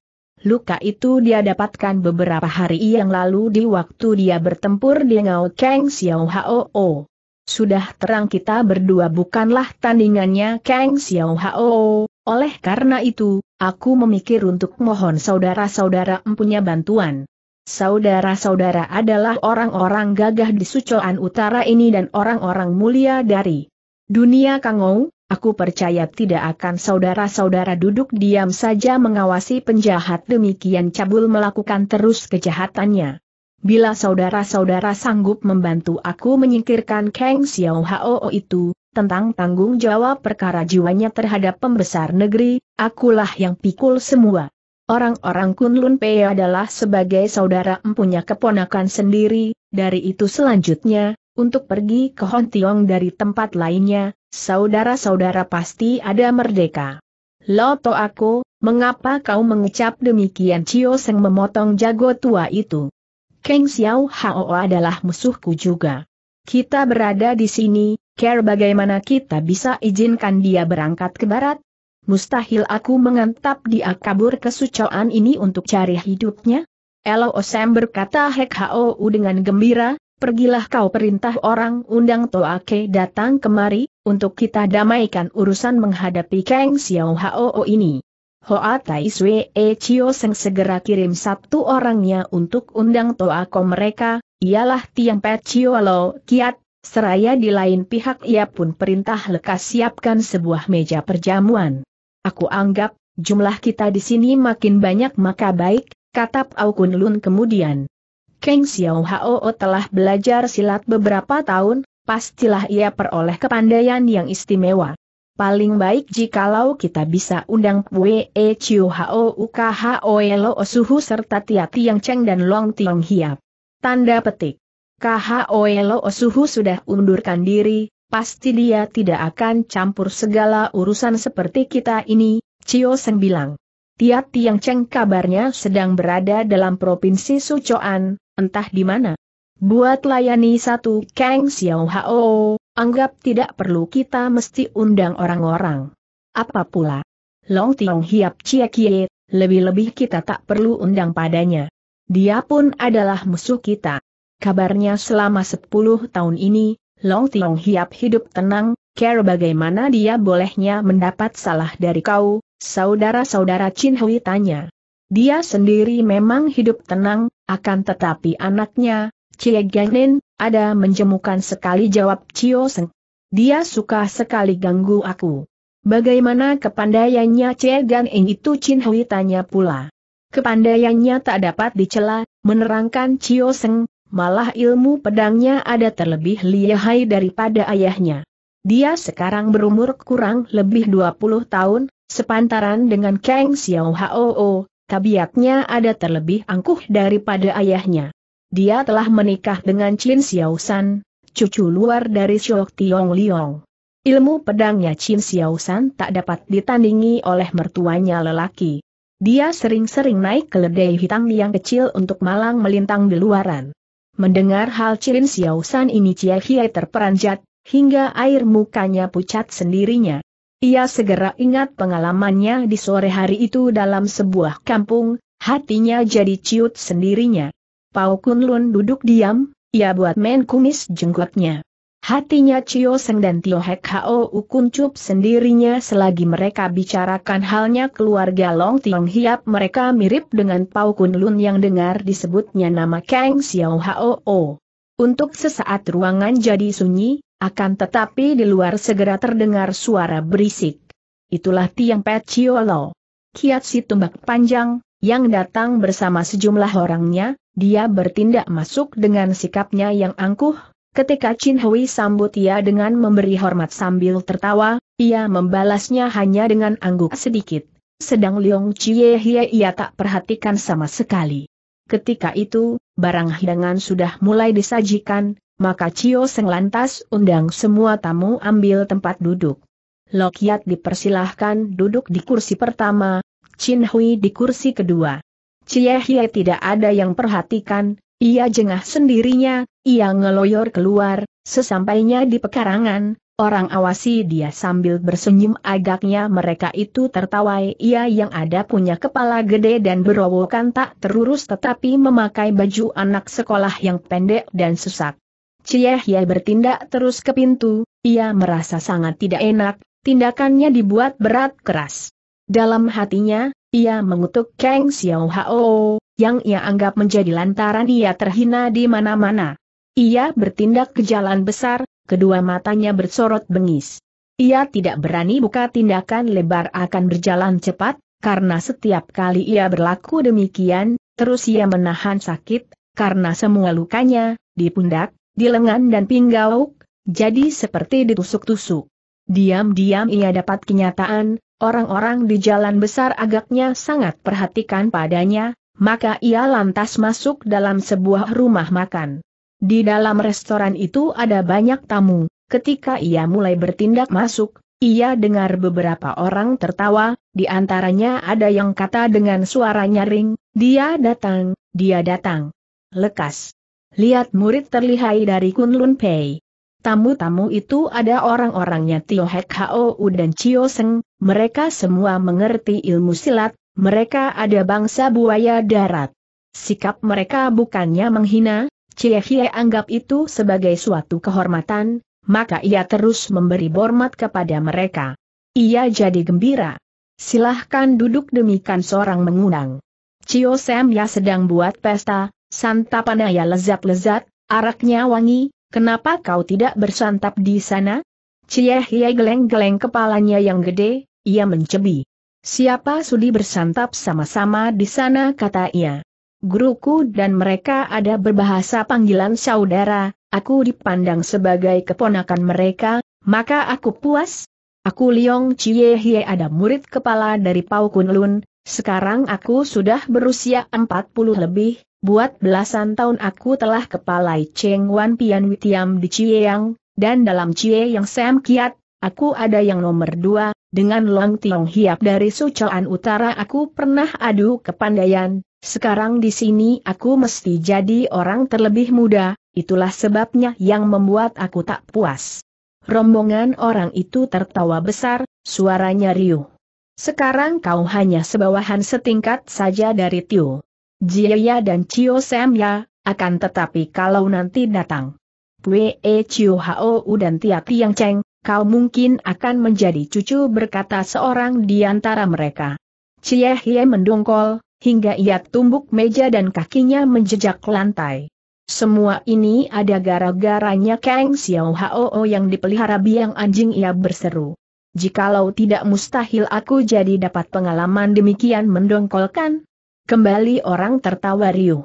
Luka itu dia dapatkan beberapa hari yang lalu di waktu dia bertempur di Ngao Kang Xiao Hao. Sudah terang kita berdua bukanlah tandingannya Kang Xiao Hao. Oleh karena itu, aku memikir untuk mohon saudara-saudara empunya bantuan. Saudara-saudara adalah orang-orang gagah di Sucoan Utara ini dan orang-orang mulia dari dunia Kangou, aku percaya tidak akan saudara-saudara duduk diam saja mengawasi penjahat demikian cabul melakukan terus kejahatannya. Bila saudara-saudara sanggup membantu aku menyingkirkan Kang Xiao Hao itu, tentang tanggung jawab perkara jiwanya terhadap pembesar negeri, akulah yang pikul semua. Orang-orang Kunlun Pei adalah sebagai saudara empunya keponakan sendiri, dari itu selanjutnya, untuk pergi ke Hontiong dari tempat lainnya, saudara-saudara pasti ada merdeka. Loto aku, mengapa kau mengucap demikian Cio Seng memotong jago tua itu? Keng Xiao Hao adalah musuhku juga. Kita berada di sini, care bagaimana kita bisa izinkan dia berangkat ke barat? Mustahil aku mengantap dia kabur sucoan ini untuk cari hidupnya? Elo Sam berkata Hek Hao dengan gembira, pergilah kau perintah orang undang Toake datang kemari, untuk kita damaikan urusan menghadapi Keng Xiao Hao ini. Hoa Tai Sui E Chio Seng segera kirim satu orangnya untuk undang toa Toako mereka, ialah Tiang Pet Chio Lo Kiat, seraya di lain pihak ia pun perintah lekas siapkan sebuah meja perjamuan. Aku anggap, jumlah kita di sini makin banyak maka baik, kata Pau Kun Lun kemudian. Keng Xiao Hao telah belajar silat beberapa tahun, pastilah ia peroleh kepandaian yang istimewa. Paling baik jikalau kita bisa undang Wee Chiu Hao UKHO Elo Suhu serta Tia Tiang Cheng dan Long Tiong Hiap. Tanda petik. KHO Elo Suhu sudah undurkan diri, pasti dia tidak akan campur segala urusan seperti kita ini, Chio Seng bilang. Tia Tiang Cheng kabarnya sedang berada dalam provinsi Sucoan, entah di mana. Buat layani satu Kang Xiao Hao, Anggap tidak perlu kita mesti undang orang-orang. Apa pula? Long Tiong Hiap Chia Kie, lebih-lebih kita tak perlu undang padanya. Dia pun adalah musuh kita. Kabarnya selama 10 tahun ini, Long Tiong Hiap hidup tenang, care bagaimana dia bolehnya mendapat salah dari kau, saudara-saudara Chin Hui tanya. Dia sendiri memang hidup tenang, akan tetapi anaknya, Cie Ganin, ada menjemukan sekali jawab Cio Seng. Dia suka sekali ganggu aku. Bagaimana kepandaiannya Cie Gan Eng itu Chin Hui tanya pula. Kepandaiannya tak dapat dicela, menerangkan Cio Seng, malah ilmu pedangnya ada terlebih lihai daripada ayahnya. Dia sekarang berumur kurang lebih 20 tahun, sepantaran dengan Kang Xiao Hao, tabiatnya ada terlebih angkuh daripada ayahnya. Dia telah menikah dengan Chin Xiao San, cucu luar dari Shok Tiong Liong. Ilmu pedangnya Chin Xiao San tak dapat ditandingi oleh mertuanya lelaki. Dia sering-sering naik ke keledai hitam yang kecil untuk malang melintang di luaran. Mendengar hal Chin Xiao San ini Chia Hie terperanjat, hingga air mukanya pucat sendirinya. Ia segera ingat pengalamannya di sore hari itu dalam sebuah kampung, hatinya jadi ciut sendirinya. Pau Kunlun duduk diam, ia buat main kumis jenggotnya. Hatinya Cio Seng dan Tio Hek Hao Ukuncup sendirinya selagi mereka bicarakan halnya keluarga Long Tiong Hiap mereka mirip dengan Pau Lun yang dengar disebutnya nama Kang Xiao Hao. Untuk sesaat ruangan jadi sunyi, akan tetapi di luar segera terdengar suara berisik. Itulah Tiang Pet Cio Lo. Kiat si tumbak panjang, yang datang bersama sejumlah orangnya, dia bertindak masuk dengan sikapnya yang angkuh, ketika Chin Hui sambut ia dengan memberi hormat sambil tertawa, ia membalasnya hanya dengan angguk sedikit. Sedang Leong Chie Hie ia tak perhatikan sama sekali. Ketika itu, barang hidangan sudah mulai disajikan, maka Chio Seng lantas undang semua tamu ambil tempat duduk. Lokiat dipersilahkan duduk di kursi pertama, Chin Hui di kursi kedua. Cie Hie tidak ada yang perhatikan, ia jengah sendirinya, ia ngeloyor keluar, sesampainya di pekarangan, orang awasi dia sambil bersenyum agaknya mereka itu tertawai ia yang ada punya kepala gede dan berowokan tak terurus tetapi memakai baju anak sekolah yang pendek dan sesak. Cie Hie bertindak terus ke pintu, ia merasa sangat tidak enak, tindakannya dibuat berat keras. Dalam hatinya, ia mengutuk Kang Xiao Hao, yang ia anggap menjadi lantaran ia terhina di mana-mana. Ia bertindak ke jalan besar, kedua matanya bersorot bengis. Ia tidak berani buka tindakan lebar akan berjalan cepat, karena setiap kali ia berlaku demikian, terus ia menahan sakit, karena semua lukanya, di pundak, di lengan dan pinggauk, jadi seperti ditusuk-tusuk. Diam-diam ia dapat kenyataan, Orang-orang di jalan besar agaknya sangat perhatikan padanya, maka ia lantas masuk dalam sebuah rumah makan. Di dalam restoran itu ada banyak tamu, ketika ia mulai bertindak masuk, ia dengar beberapa orang tertawa, di antaranya ada yang kata dengan suara nyaring, dia datang, dia datang. Lekas. Lihat murid terlihai dari Kunlun Pei. Tamu-tamu itu ada orang-orangnya Tio Hek Hou dan Chio Seng, mereka semua mengerti ilmu silat, mereka ada bangsa buaya darat. Sikap mereka bukannya menghina, Chie Hie anggap itu sebagai suatu kehormatan, maka ia terus memberi hormat kepada mereka. Ia jadi gembira. Silahkan duduk demikian seorang mengundang. Cio Sam ya sedang buat pesta, santapan ya lezat-lezat, araknya wangi, Kenapa kau tidak bersantap di sana? Cie Hiai geleng-geleng kepalanya yang gede, ia mencebi. Siapa sudi bersantap sama-sama di sana kata ia. Guruku dan mereka ada berbahasa panggilan saudara, aku dipandang sebagai keponakan mereka, maka aku puas. Aku Liong Cieh Hie ada murid kepala dari Pau Kunlun, sekarang aku sudah berusia 40 lebih, buat belasan tahun aku telah kepalai Cheng Wan Pian Witiam di Chieyang, dan dalam Chieyang Sam Kiat, aku ada yang nomor dua, dengan Long Tiong Hiap dari Sucoan Utara aku pernah adu kepandaian, sekarang di sini aku mesti jadi orang terlebih muda, itulah sebabnya yang membuat aku tak puas. Rombongan orang itu tertawa besar, suaranya riuh. Sekarang kau hanya sebawahan setingkat saja dari Tio. Jia dan Chio Semya, akan tetapi kalau nanti datang. Pue Hao U dan Tia Tiang Cheng, kau mungkin akan menjadi cucu berkata seorang di antara mereka. Cie Hie mendongkol, hingga ia tumbuk meja dan kakinya menjejak lantai. Semua ini ada gara-garanya Kang Xiao Hao yang dipelihara biang anjing ia berseru jikalau tidak mustahil aku jadi dapat pengalaman demikian mendongkolkan. Kembali orang tertawa riuh.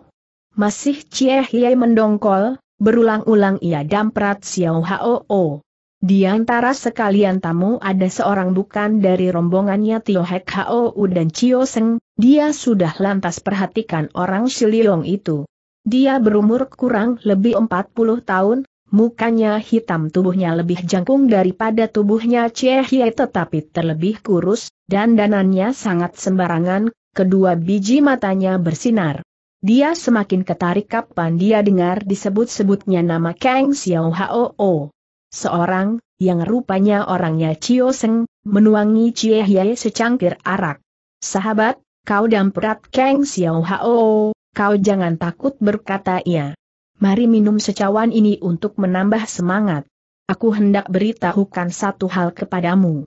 Masih Cie Hie mendongkol, berulang-ulang ia damprat Xiao Hao. -o. Di antara sekalian tamu ada seorang bukan dari rombongannya Tio Hek Hao -u dan Cio Seng, dia sudah lantas perhatikan orang Shiliong itu. Dia berumur kurang lebih 40 tahun, Mukanya hitam tubuhnya lebih jangkung daripada tubuhnya Chie Hie tetapi terlebih kurus, dan danannya sangat sembarangan, kedua biji matanya bersinar. Dia semakin ketarik kapan dia dengar disebut-sebutnya nama Kang Xiao Hao. Seorang, yang rupanya orangnya Chio Seng, menuangi Chie Hie secangkir arak. Sahabat, kau damprat Kang Xiao Hao, kau jangan takut berkata ia mari minum secawan ini untuk menambah semangat. Aku hendak beritahukan satu hal kepadamu.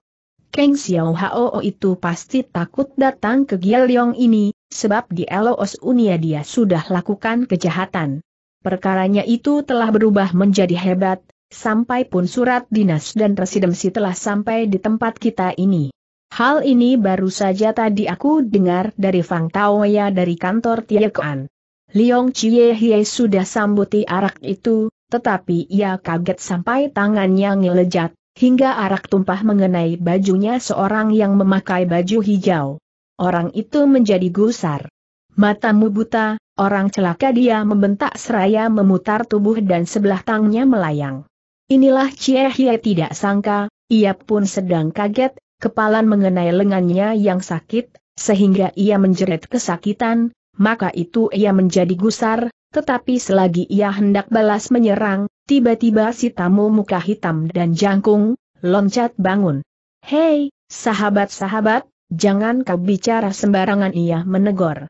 Keng Xiao Hao itu pasti takut datang ke Gielyong ini, sebab di Eloos Unia dia sudah lakukan kejahatan. Perkaranya itu telah berubah menjadi hebat, sampai pun surat dinas dan residensi telah sampai di tempat kita ini. Hal ini baru saja tadi aku dengar dari Fang Taoya dari kantor Tiekoan. Liong Chie Hie sudah sambuti arak itu, tetapi ia kaget sampai tangannya ngelejat, hingga arak tumpah mengenai bajunya seorang yang memakai baju hijau. Orang itu menjadi gusar. Matamu buta, orang celaka dia membentak seraya memutar tubuh dan sebelah tangnya melayang. Inilah Chie Hie tidak sangka, ia pun sedang kaget, kepalan mengenai lengannya yang sakit, sehingga ia menjerit kesakitan, maka itu ia menjadi gusar, tetapi selagi ia hendak balas menyerang, tiba-tiba si tamu muka hitam dan jangkung, loncat bangun. Hei, sahabat-sahabat, jangan kau bicara sembarangan ia menegur.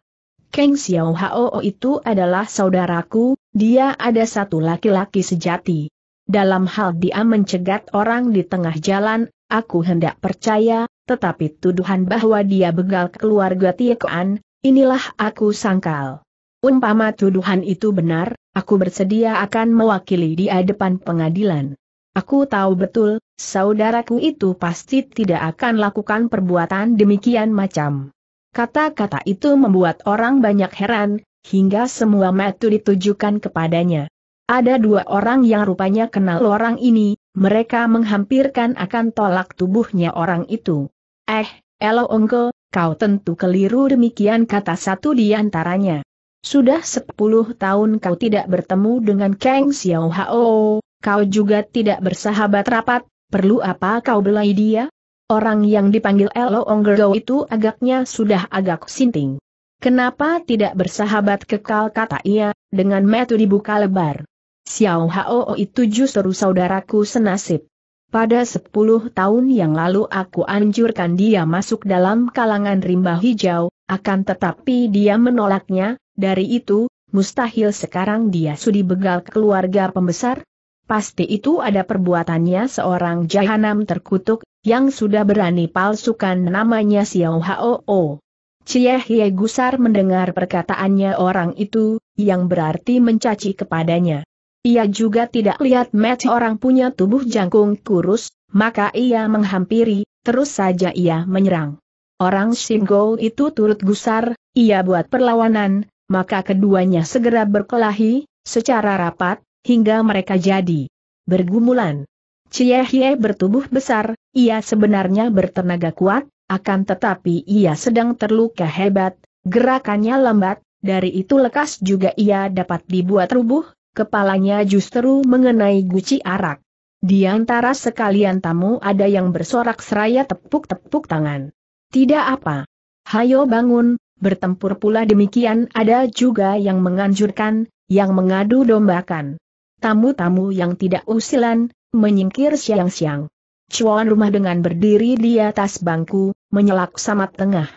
Keng Xiao Hao itu adalah saudaraku, dia ada satu laki-laki sejati. Dalam hal dia mencegat orang di tengah jalan, aku hendak percaya, tetapi tuduhan bahwa dia begal keluarga Tiekoan, Inilah aku sangkal. Umpama tuduhan itu benar, aku bersedia akan mewakili dia depan pengadilan. Aku tahu betul, saudaraku itu pasti tidak akan lakukan perbuatan demikian macam. Kata-kata itu membuat orang banyak heran, hingga semua metu ditujukan kepadanya. Ada dua orang yang rupanya kenal orang ini, mereka menghampirkan akan tolak tubuhnya orang itu. Eh, Elo Ongko, kau tentu keliru demikian kata satu di antaranya. Sudah sepuluh tahun kau tidak bertemu dengan Kang Xiao Hao, kau juga tidak bersahabat rapat, perlu apa kau belai dia? Orang yang dipanggil Elo Onggergo itu agaknya sudah agak sinting. Kenapa tidak bersahabat kekal kata ia, dengan metu dibuka lebar. Xiao Hao itu justru saudaraku senasib. Pada 10 tahun yang lalu aku anjurkan dia masuk dalam kalangan rimba hijau, akan tetapi dia menolaknya, dari itu, mustahil sekarang dia sudi begal keluarga pembesar? Pasti itu ada perbuatannya seorang jahanam terkutuk, yang sudah berani palsukan namanya Xiao Hao. Cie Hie Gusar mendengar perkataannya orang itu, yang berarti mencaci kepadanya. Ia juga tidak lihat match orang punya tubuh jangkung kurus, maka ia menghampiri, terus saja ia menyerang. Orang Shingo itu turut gusar, ia buat perlawanan, maka keduanya segera berkelahi, secara rapat, hingga mereka jadi bergumulan. Chie Hie bertubuh besar, ia sebenarnya bertenaga kuat, akan tetapi ia sedang terluka hebat, gerakannya lambat, dari itu lekas juga ia dapat dibuat rubuh, kepalanya justru mengenai guci arak. Di antara sekalian tamu ada yang bersorak seraya tepuk-tepuk tangan. Tidak apa. Hayo bangun, bertempur pula demikian ada juga yang menganjurkan, yang mengadu dombakan. Tamu-tamu yang tidak usilan, menyingkir siang-siang. Cuan rumah dengan berdiri di atas bangku, menyelak sama tengah.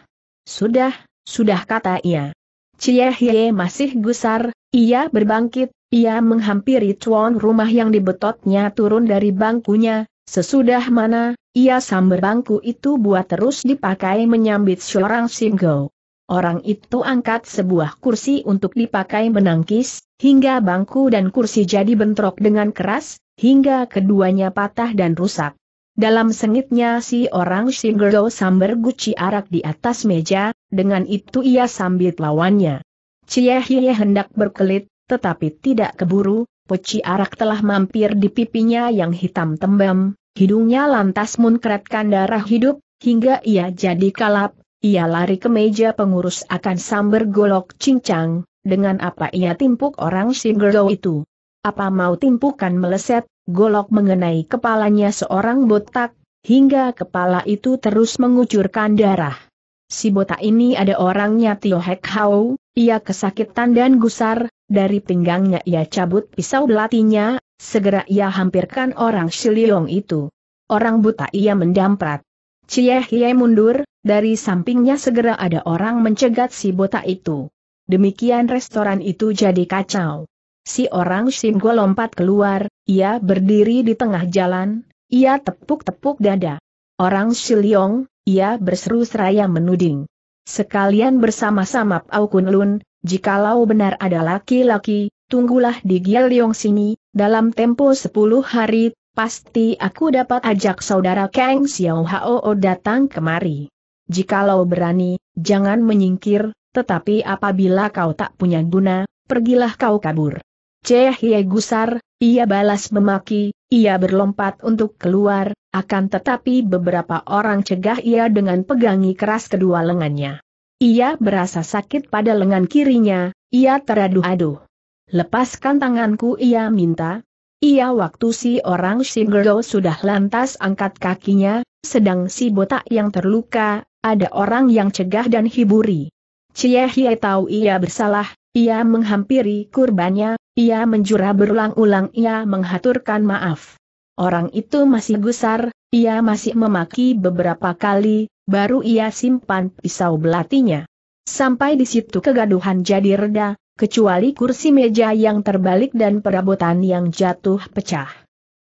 Sudah, sudah kata ia. Cie masih gusar, ia berbangkit, ia menghampiri tuan rumah yang dibetotnya turun dari bangkunya, sesudah mana, ia sambar bangku itu buat terus dipakai menyambit seorang singgo. Orang itu angkat sebuah kursi untuk dipakai menangkis, hingga bangku dan kursi jadi bentrok dengan keras, hingga keduanya patah dan rusak. Dalam sengitnya si orang Shingerdo sambar guci arak di atas meja, dengan itu ia sambit lawannya. Cie Hie hendak berkelit, tetapi tidak keburu, peci arak telah mampir di pipinya yang hitam tembam, hidungnya lantas munkretkan darah hidup, hingga ia jadi kalap, ia lari ke meja pengurus akan sambar golok cincang, dengan apa ia timpuk orang Shingerdo itu. Apa mau timpukan meleset, golok mengenai kepalanya seorang botak, hingga kepala itu terus mengucurkan darah. Si botak ini ada orangnya Tio Hek Hau, ia kesakitan dan gusar, dari pinggangnya ia cabut pisau belatinya, segera ia hampirkan orang Shiliong itu. Orang buta ia mendamprat. Cie Hie mundur, dari sampingnya segera ada orang mencegat si botak itu. Demikian restoran itu jadi kacau. Si orang Simgo lompat keluar, ia berdiri di tengah jalan, ia tepuk-tepuk dada. Orang Siliong, ia berseru seraya menuding. Sekalian bersama-sama Pau Kunlun, jikalau benar ada laki-laki, tunggulah di Gialiong sini, dalam tempo 10 hari, pasti aku dapat ajak saudara Kang Xiao Hao datang kemari. Jikalau berani, jangan menyingkir, tetapi apabila kau tak punya guna, pergilah kau kabur. Cehye gusar, ia balas memaki, ia berlompat untuk keluar, akan tetapi beberapa orang cegah ia dengan pegangi keras kedua lengannya. Ia berasa sakit pada lengan kirinya, ia teraduh-aduh. Lepaskan tanganku ia minta. Ia waktu si orang Shingerdo sudah lantas angkat kakinya, sedang si botak yang terluka, ada orang yang cegah dan hiburi. Cie Hie tahu ia bersalah, ia menghampiri kurbannya, ia menjura berulang-ulang ia menghaturkan maaf. Orang itu masih gusar, ia masih memaki beberapa kali, baru ia simpan pisau belatinya. Sampai di situ kegaduhan jadi reda, kecuali kursi meja yang terbalik dan perabotan yang jatuh pecah.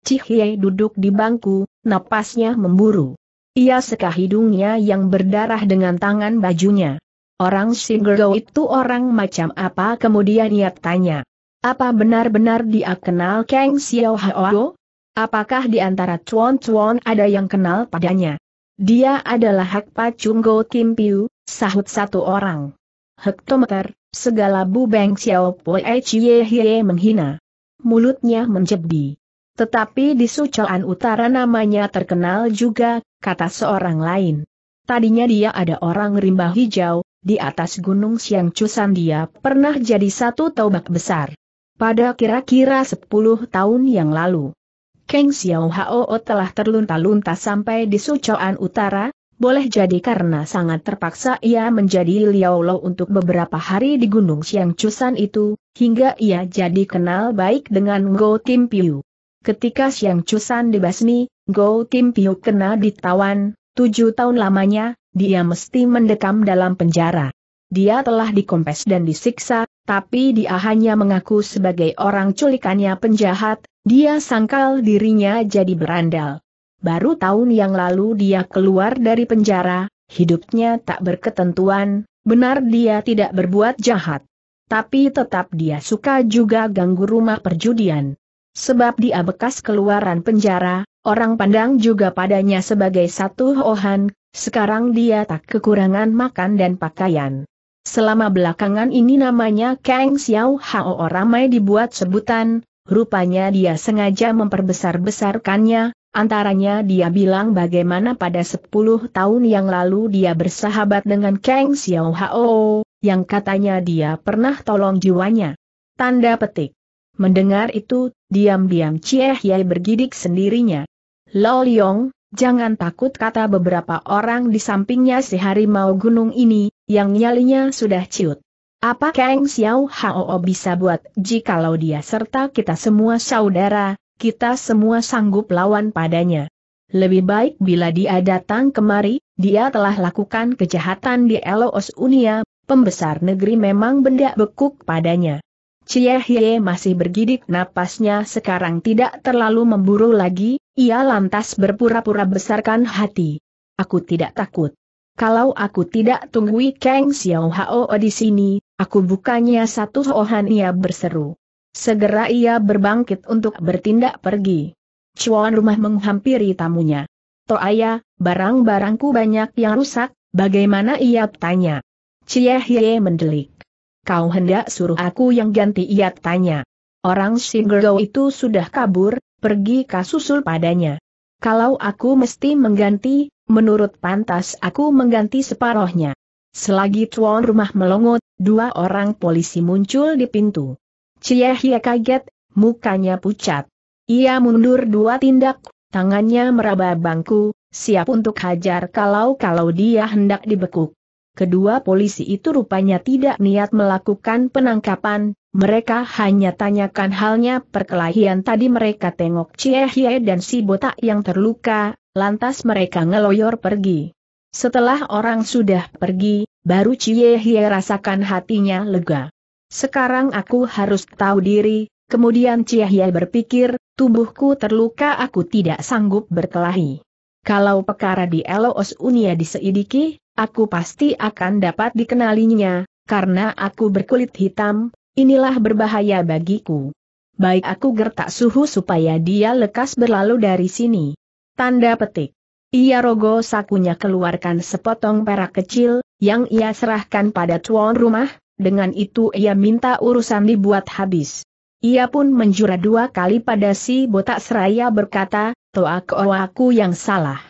Cihye duduk di bangku, napasnya memburu. Ia seka hidungnya yang berdarah dengan tangan bajunya. Orang Shingergo itu orang macam apa kemudian ia tanya. Apa benar-benar dia kenal Kang Xiao Hao? Apakah di antara cuan-cuan ada yang kenal padanya? Dia adalah Hak Pacung Go Kim Piu, sahut satu orang. Hektometer, segala Bu Beng Xiao Po Chie Hie menghina. Mulutnya menjebdi. Tetapi di Sucoan Utara namanya terkenal juga, kata seorang lain. Tadinya dia ada orang rimba hijau, di atas gunung Siang Cusan dia pernah jadi satu taubak besar. Pada kira-kira 10 tahun yang lalu, Kang Xiao Hao telah terlunta-lunta sampai di Sucoan Utara, boleh jadi karena sangat terpaksa ia menjadi Lo untuk beberapa hari di Gunung Siang Chusan itu, hingga ia jadi kenal baik dengan Go Kim Piu. Ketika Siang Chusan dibasmi, Go Kim Piu kena ditawan, tujuh tahun lamanya, dia mesti mendekam dalam penjara dia telah dikompes dan disiksa, tapi dia hanya mengaku sebagai orang culikannya penjahat, dia sangkal dirinya jadi berandal. Baru tahun yang lalu dia keluar dari penjara, hidupnya tak berketentuan, benar dia tidak berbuat jahat. Tapi tetap dia suka juga ganggu rumah perjudian. Sebab dia bekas keluaran penjara, orang pandang juga padanya sebagai satu hohan, sekarang dia tak kekurangan makan dan pakaian. Selama belakangan ini namanya Kang Xiao Hao ramai dibuat sebutan, rupanya dia sengaja memperbesar-besarkannya, antaranya dia bilang bagaimana pada 10 tahun yang lalu dia bersahabat dengan Kang Xiao Hao, yang katanya dia pernah tolong jiwanya. Tanda petik. Mendengar itu, diam-diam Cie Yai bergidik sendirinya. Lo Liong, jangan takut kata beberapa orang di sampingnya si harimau gunung ini, yang nyalinya sudah ciut. Apa Kang Xiao Hao bisa buat jikalau dia serta kita semua saudara, kita semua sanggup lawan padanya. Lebih baik bila dia datang kemari, dia telah lakukan kejahatan di Eloos Unia, pembesar negeri memang benda bekuk padanya. Cie Hye masih bergidik napasnya sekarang tidak terlalu memburu lagi, ia lantas berpura-pura besarkan hati. Aku tidak takut. Kalau aku tidak tunggui Kang Xiao Hao di sini, aku bukannya satu hohan ia berseru. Segera ia berbangkit untuk bertindak pergi. Cuan rumah menghampiri tamunya. Toaya, barang-barangku banyak yang rusak, bagaimana ia tanya? Cie Hye mendelik. Kau hendak suruh aku yang ganti ia tanya. Orang Singgergo itu sudah kabur, pergi kasusul padanya kalau aku mesti mengganti, menurut pantas aku mengganti separohnya. Selagi tuan rumah melongot, dua orang polisi muncul di pintu. Ciehia kaget, mukanya pucat. Ia mundur dua tindak, tangannya meraba bangku, siap untuk hajar kalau-kalau dia hendak dibekuk. Kedua polisi itu rupanya tidak niat melakukan penangkapan, mereka hanya tanyakan halnya perkelahian tadi mereka tengok Cie Hie dan si botak yang terluka, lantas mereka ngeloyor pergi. Setelah orang sudah pergi, baru Cie Hie rasakan hatinya lega. Sekarang aku harus tahu diri, kemudian Cie Hie berpikir, tubuhku terluka aku tidak sanggup berkelahi. Kalau perkara di Eloos Unia diseidiki, aku pasti akan dapat dikenalinya, karena aku berkulit hitam, Inilah berbahaya bagiku. Baik aku gertak suhu supaya dia lekas berlalu dari sini. Tanda petik. Ia rogo sakunya keluarkan sepotong perak kecil, yang ia serahkan pada tuan rumah, dengan itu ia minta urusan dibuat habis. Ia pun menjura dua kali pada si botak seraya berkata, Toa oh aku yang salah.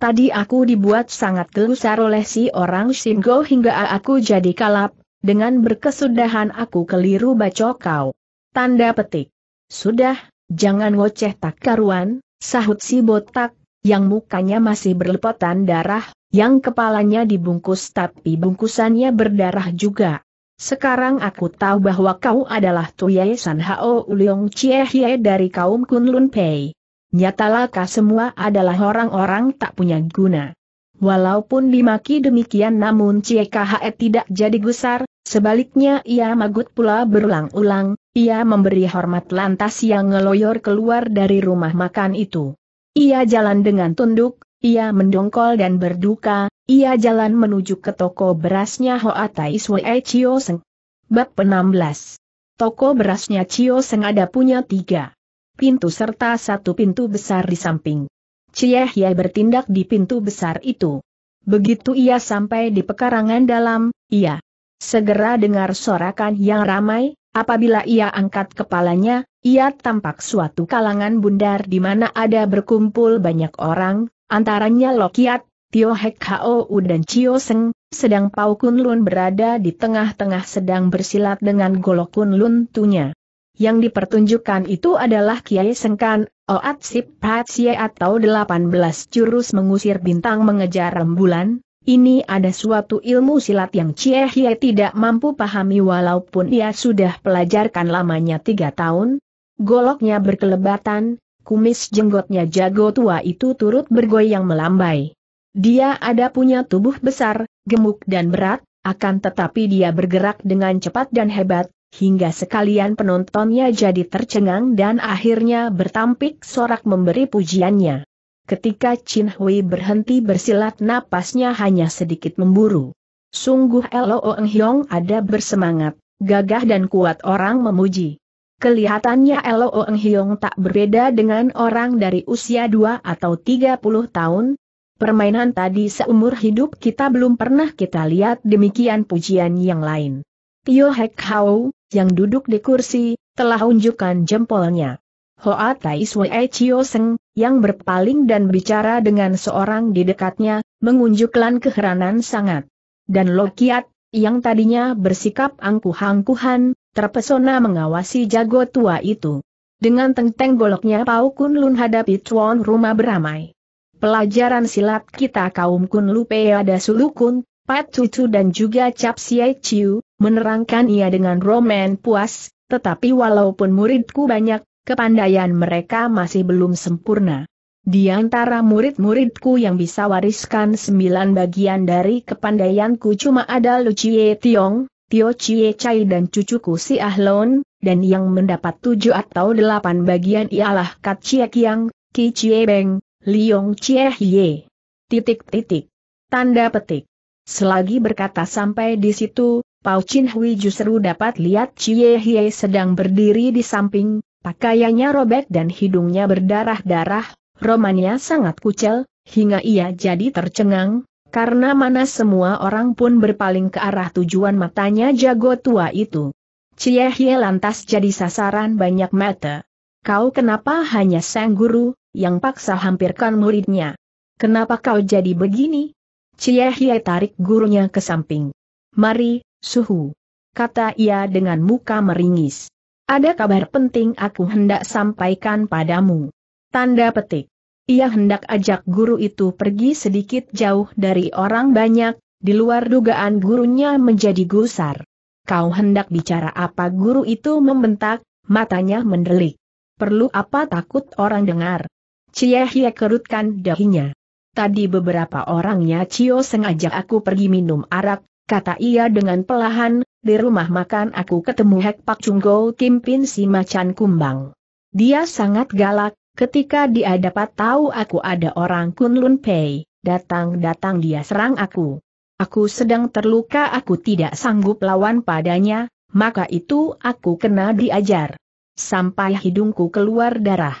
Tadi aku dibuat sangat gelusar oleh si orang Singgo hingga aku jadi kalap, dengan berkesudahan aku keliru baca kau. Tanda petik. Sudah, jangan ngoceh tak karuan, sahut si botak, yang mukanya masih berlepotan darah, yang kepalanya dibungkus tapi bungkusannya berdarah juga. Sekarang aku tahu bahwa kau adalah Tuye San Hao Uliong Chie dari kaum Kunlun Pei. Nyatalah kau semua adalah orang-orang tak punya guna. Walaupun dimaki demikian namun Cie KHE tidak jadi gusar, Sebaliknya ia magut pula berulang-ulang, ia memberi hormat lantas yang ngeloyor keluar dari rumah makan itu. Ia jalan dengan tunduk, ia mendongkol dan berduka, ia jalan menuju ke toko berasnya Hoatai Sue Chio Seng. Bab 16. Toko berasnya Chio Seng ada punya tiga pintu serta satu pintu besar di samping. Cieh Hye bertindak di pintu besar itu. Begitu ia sampai di pekarangan dalam, ia Segera dengar sorakan yang ramai, apabila ia angkat kepalanya, ia tampak suatu kalangan bundar di mana ada berkumpul banyak orang, antaranya Lokiat, Tio Hek Hao dan Chio Seng, sedang Pau Kun Lun berada di tengah-tengah sedang bersilat dengan golok Kun Lun tunya. Yang dipertunjukkan itu adalah Kiai Sengkan, Oat Sip Pat atau 18 jurus mengusir bintang mengejar rembulan, ini ada suatu ilmu silat yang Cie Hie tidak mampu pahami walaupun ia sudah pelajarkan lamanya tiga tahun. Goloknya berkelebatan, kumis jenggotnya jago tua itu turut bergoyang melambai. Dia ada punya tubuh besar, gemuk dan berat, akan tetapi dia bergerak dengan cepat dan hebat, hingga sekalian penontonnya jadi tercengang dan akhirnya bertampik sorak memberi pujiannya. Ketika Chin Hui berhenti bersilat napasnya hanya sedikit memburu. Sungguh Lo Eng Hiong ada bersemangat, gagah dan kuat orang memuji. Kelihatannya Lo Eng Hiong tak berbeda dengan orang dari usia 2 atau 30 tahun. Permainan tadi seumur hidup kita belum pernah kita lihat demikian pujian yang lain. Tio Hek Hau, yang duduk di kursi, telah unjukkan jempolnya. Hoa Tai Sui Chio Seng, yang berpaling dan bicara dengan seorang di dekatnya, mengunjukkan keheranan sangat. Dan Lo Kiat, yang tadinya bersikap angkuh-angkuhan, terpesona mengawasi jago tua itu. Dengan teng-teng goloknya Pau Kun Lun hadapi tuan rumah beramai. Pelajaran silat kita kaum Kun Lupe ada Sulukun, Pat Tutu dan juga Cap Siai Chiu, menerangkan ia dengan roman puas, tetapi walaupun muridku banyak, kepandaian mereka masih belum sempurna. Di antara murid-muridku yang bisa wariskan sembilan bagian dari kepandaianku cuma ada Chie Tiong, Tio Chie Chai dan cucuku Si Ahlon, dan yang mendapat tujuh atau delapan bagian ialah Kat Chie Kiang, Ki Chie Beng, Liong Chie Hye. Titik-titik. Tanda petik. Selagi berkata sampai di situ, Pau Chin Hui justru dapat lihat Chie Hye sedang berdiri di samping, Pakaiannya robek dan hidungnya berdarah-darah, romannya sangat kucel, hingga ia jadi tercengang, karena mana semua orang pun berpaling ke arah tujuan matanya jago tua itu. Cie lantas jadi sasaran banyak mata. Kau kenapa hanya sang guru, yang paksa hampirkan muridnya? Kenapa kau jadi begini? Cie tarik gurunya ke samping. Mari, suhu. Kata ia dengan muka meringis. Ada kabar penting aku hendak sampaikan padamu. Tanda petik. Ia hendak ajak guru itu pergi sedikit jauh dari orang banyak, di luar dugaan gurunya menjadi gusar. Kau hendak bicara apa guru itu membentak, matanya mendelik. Perlu apa takut orang dengar? Ciehie kerutkan dahinya. Tadi beberapa orangnya Cio sengaja aku pergi minum arak, kata ia dengan pelahan, di rumah makan aku ketemu Hek Pak Chunggo Kim si macan kumbang. Dia sangat galak, ketika dia dapat tahu aku ada orang Kunlun Pei, datang-datang dia serang aku. Aku sedang terluka aku tidak sanggup lawan padanya, maka itu aku kena diajar. Sampai hidungku keluar darah.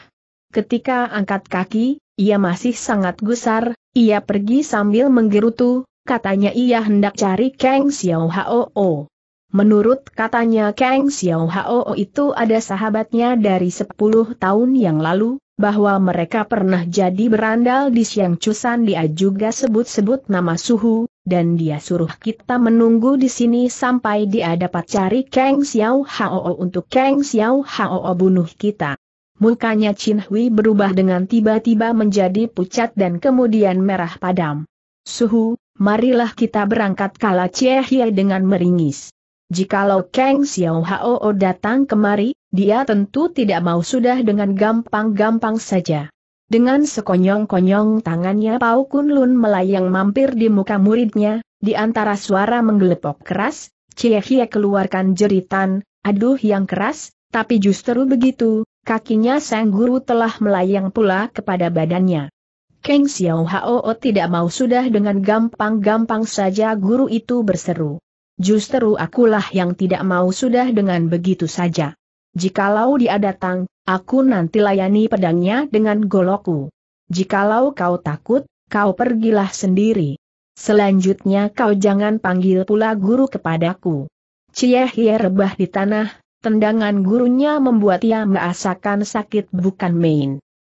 Ketika angkat kaki, ia masih sangat gusar, ia pergi sambil menggerutu, katanya ia hendak cari Kang Xiao Hao. Menurut katanya Kang Xiao Hao itu ada sahabatnya dari 10 tahun yang lalu, bahwa mereka pernah jadi berandal di Siang Cusan dia juga sebut-sebut nama Suhu, dan dia suruh kita menunggu di sini sampai dia dapat cari Kang Xiao Hao untuk Kang Xiao Hao bunuh kita. Mukanya Chin Hui berubah dengan tiba-tiba menjadi pucat dan kemudian merah padam. Suhu, marilah kita berangkat kala Chie Hie dengan meringis. Jikalau Kang Xiao Hao datang kemari, dia tentu tidak mau sudah dengan gampang-gampang saja. Dengan sekonyong-konyong tangannya Pau Kun Lun melayang mampir di muka muridnya, di antara suara menggelepok keras, Chie Hie keluarkan jeritan, aduh yang keras, tapi justru begitu, kakinya sang guru telah melayang pula kepada badannya. Kang Xiao Hao tidak mau sudah dengan gampang-gampang saja guru itu berseru. Justru akulah yang tidak mau sudah dengan begitu saja. Jikalau dia datang, aku nanti layani pedangnya dengan golokku. Jikalau kau takut, kau pergilah sendiri. Selanjutnya kau jangan panggil pula guru kepadaku. Cieh rebah di tanah, tendangan gurunya membuat ia merasakan sakit bukan main.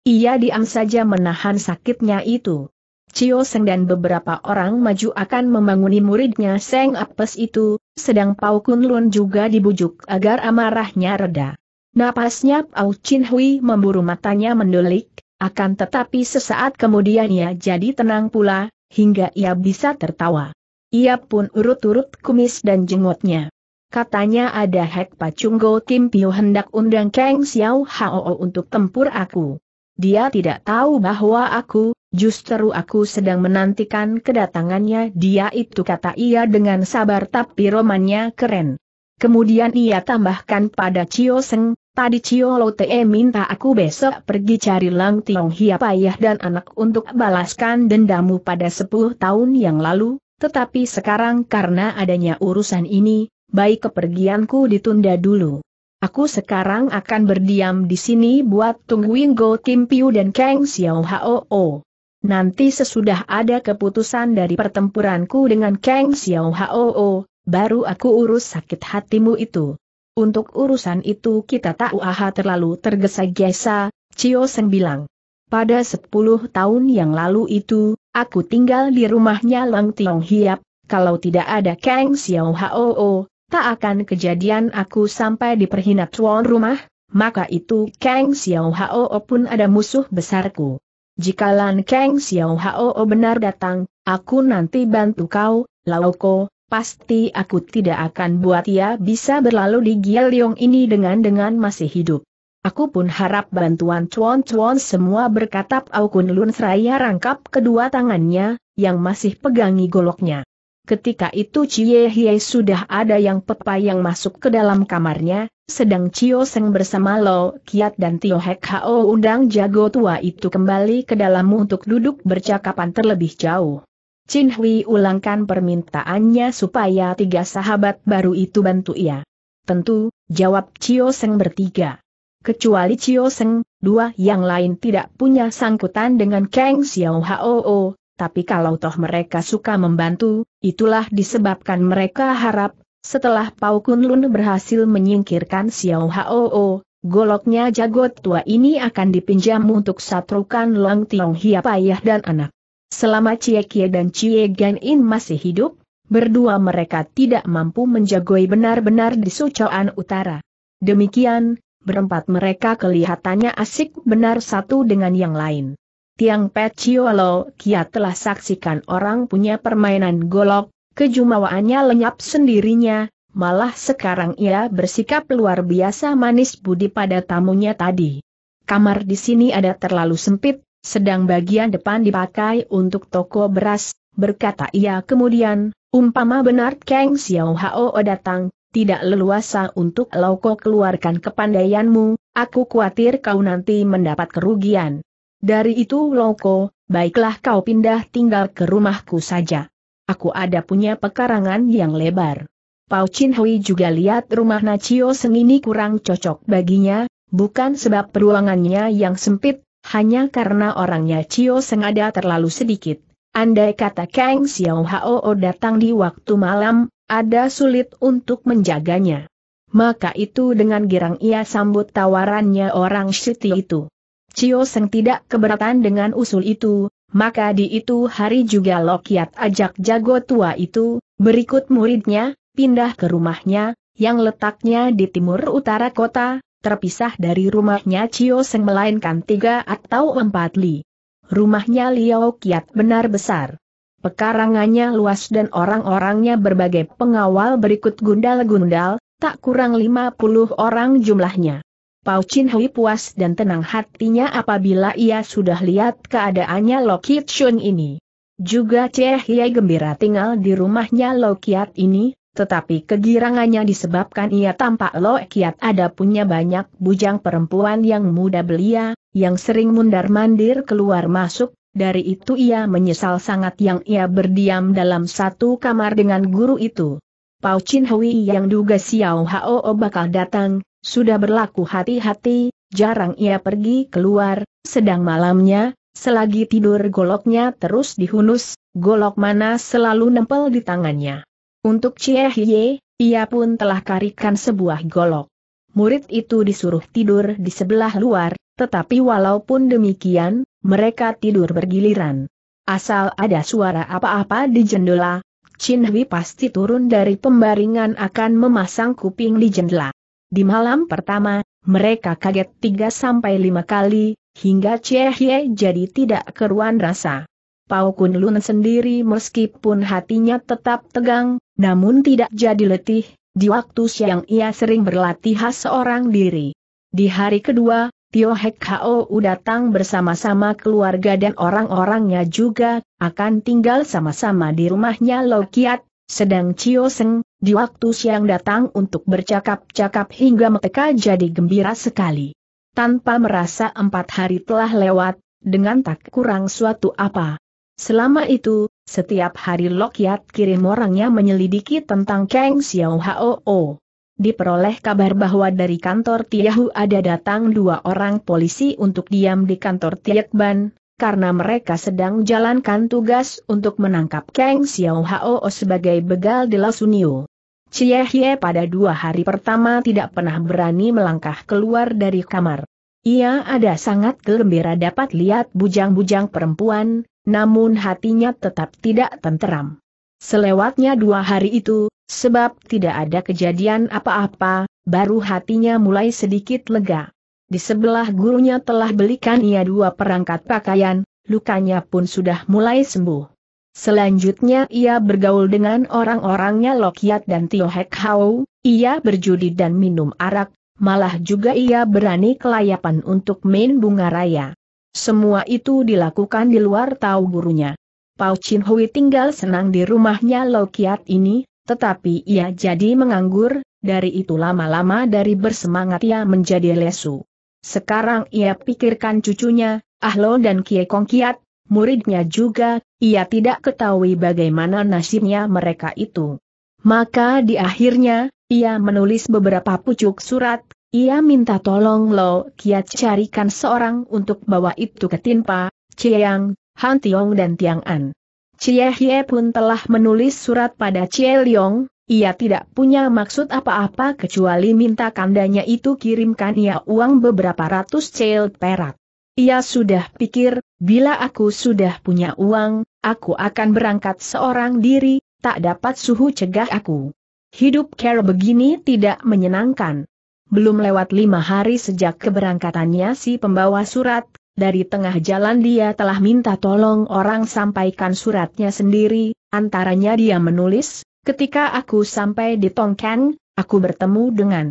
Ia diam saja menahan sakitnya itu. Cio Seng dan beberapa orang maju akan membanguni muridnya Seng Apes itu, sedang Pau Kun Lun juga dibujuk agar amarahnya reda. Napasnya Pau Chin Hui memburu matanya mendulik, akan tetapi sesaat kemudian ia jadi tenang pula, hingga ia bisa tertawa. Ia pun urut-urut kumis dan jenggotnya. Katanya ada hek Pacunggo Kim Pio hendak undang Kang Xiao Hao untuk tempur aku. Dia tidak tahu bahwa aku, Justru aku sedang menantikan kedatangannya dia itu kata ia dengan sabar tapi romannya keren. Kemudian ia tambahkan pada Cio Seng, tadi Cio Lote minta aku besok pergi cari Lang Tiong Hia payah dan anak untuk balaskan dendamu pada 10 tahun yang lalu, tetapi sekarang karena adanya urusan ini, baik kepergianku ditunda dulu. Aku sekarang akan berdiam di sini buat tungguin Go Kim Piu dan Kang Xiao Hao. Nanti sesudah ada keputusan dari pertempuranku dengan Kang Xiao Hao, baru aku urus sakit hatimu itu. Untuk urusan itu kita tak uaha terlalu tergesa-gesa, Cio Sen bilang. Pada sepuluh tahun yang lalu itu, aku tinggal di rumahnya Lang Tiong Hiap, kalau tidak ada Kang Xiao Hao, tak akan kejadian aku sampai diperhina tuan rumah, maka itu Kang Xiao Hao pun ada musuh besarku. Jika Lan Kang Xiao Hao benar datang, aku nanti bantu kau, Lauko, pasti aku tidak akan buat ia bisa berlalu di Yong ini dengan-dengan masih hidup. Aku pun harap bantuan Chuan Chuan semua berkatap Kun Lun seraya rangkap kedua tangannya, yang masih pegangi goloknya. Ketika itu Cie Hie sudah ada yang yang masuk ke dalam kamarnya, sedang Cio Seng bersama Lo Kiat dan Tio Hek Hao undang jago tua itu kembali ke dalam untuk duduk bercakapan terlebih jauh. Chin Hui ulangkan permintaannya supaya tiga sahabat baru itu bantu ia. Tentu, jawab Cio Seng bertiga. Kecuali Cio Seng, dua yang lain tidak punya sangkutan dengan Kang Xiao Hao, tapi kalau toh mereka suka membantu, itulah disebabkan mereka harap, setelah Pau Kun Lun berhasil menyingkirkan Xiao Hao, goloknya jagot tua ini akan dipinjam untuk satrukan Long Tiong Hia payah dan anak. Selama Cie Kie dan Cie Gan In masih hidup, berdua mereka tidak mampu menjagoi benar-benar di Sucoan Utara. Demikian, berempat mereka kelihatannya asik benar satu dengan yang lain. Tiang Peciolo Kia telah saksikan orang punya permainan golok, kejumawaannya lenyap sendirinya, malah sekarang ia bersikap luar biasa manis budi pada tamunya tadi. Kamar di sini ada terlalu sempit, sedang bagian depan dipakai untuk toko beras, berkata ia kemudian, umpama benar Kang Xiao Hao datang, tidak leluasa untuk Lauko keluarkan kepandaianmu, aku khawatir kau nanti mendapat kerugian. Dari itu Loko, baiklah kau pindah tinggal ke rumahku saja. Aku ada punya pekarangan yang lebar. Pau Chin Hui juga lihat rumah Nacio Seng ini kurang cocok baginya, bukan sebab peruangannya yang sempit, hanya karena orangnya Cio Seng ada terlalu sedikit. Andai kata Kang Xiao Hao datang di waktu malam, ada sulit untuk menjaganya. Maka itu dengan girang ia sambut tawarannya orang Siti itu. Cio Seng tidak keberatan dengan usul itu, maka di itu hari juga Lokiat ajak jago tua itu, berikut muridnya, pindah ke rumahnya, yang letaknya di timur utara kota, terpisah dari rumahnya Cio Seng melainkan tiga atau empat li. Rumahnya Liao Kiat benar besar. Pekarangannya luas dan orang-orangnya berbagai pengawal berikut gundal-gundal, tak kurang 50 orang jumlahnya. Pau Chin Hui puas dan tenang hatinya apabila ia sudah lihat keadaannya Lo Kiat Shun ini. Juga Cheh Hiai gembira tinggal di rumahnya Lo Kiat ini, tetapi kegirangannya disebabkan ia tampak Lo Kiat ada punya banyak bujang perempuan yang muda belia, yang sering mundar-mandir keluar masuk, dari itu ia menyesal sangat yang ia berdiam dalam satu kamar dengan guru itu. Pau Chin Hui yang duga Xiao Hao bakal datang, sudah berlaku hati-hati, jarang ia pergi keluar, sedang malamnya, selagi tidur goloknya terus dihunus, golok mana selalu nempel di tangannya. Untuk Cie Hye, ia pun telah karikan sebuah golok. Murid itu disuruh tidur di sebelah luar, tetapi walaupun demikian, mereka tidur bergiliran. Asal ada suara apa-apa di jendela, Chin Hui pasti turun dari pembaringan akan memasang kuping di jendela. Di malam pertama, mereka kaget tiga sampai lima kali, hingga Chie jadi tidak keruan rasa. Pau Kun Lun sendiri meskipun hatinya tetap tegang, namun tidak jadi letih, di waktu siang ia sering berlatih seorang diri. Di hari kedua, Tio Hek Hao datang bersama-sama keluarga dan orang-orangnya juga, akan tinggal sama-sama di rumahnya Lokiat, sedang Chio Seng, di waktu siang datang untuk bercakap-cakap hingga mereka jadi gembira sekali. Tanpa merasa empat hari telah lewat, dengan tak kurang suatu apa. Selama itu, setiap hari Lokyat kirim orangnya menyelidiki tentang Kang Xiao Hao. Diperoleh kabar bahwa dari kantor Tiahu ada datang dua orang polisi untuk diam di kantor Tiekban, karena mereka sedang jalankan tugas untuk menangkap Kang Xiao Hao sebagai begal di Lasunio. Chie Hie pada dua hari pertama tidak pernah berani melangkah keluar dari kamar. Ia ada sangat gembira dapat lihat bujang-bujang perempuan, namun hatinya tetap tidak tenteram. Selewatnya dua hari itu, sebab tidak ada kejadian apa-apa, baru hatinya mulai sedikit lega. Di sebelah gurunya telah belikan ia dua perangkat pakaian, lukanya pun sudah mulai sembuh. Selanjutnya ia bergaul dengan orang-orangnya Lokiat dan Tio Hek Hau, ia berjudi dan minum arak, malah juga ia berani kelayapan untuk main bunga raya. Semua itu dilakukan di luar tahu gurunya. Pao Chin Hui tinggal senang di rumahnya Lokiat ini, tetapi ia jadi menganggur, dari itu lama-lama dari bersemangat ia menjadi lesu. Sekarang ia pikirkan cucunya, Ahlo dan Kong Kiat, muridnya juga, ia tidak ketahui bagaimana nasibnya mereka itu. Maka di akhirnya, ia menulis beberapa pucuk surat, ia minta tolong Lo Kiat carikan seorang untuk bawa itu ke Tinpa, Chiang, Han Tiong dan Tiang An. Chie Hie pun telah menulis surat pada Chie Liong, ia tidak punya maksud apa-apa kecuali minta kandanya itu kirimkan ia uang beberapa ratus cel perak. Ia sudah pikir, bila aku sudah punya uang, aku akan berangkat seorang diri, tak dapat suhu cegah aku. Hidup care begini tidak menyenangkan. Belum lewat lima hari sejak keberangkatannya si pembawa surat, dari tengah jalan dia telah minta tolong orang sampaikan suratnya sendiri, antaranya dia menulis, Ketika aku sampai di Tongkang, aku bertemu dengan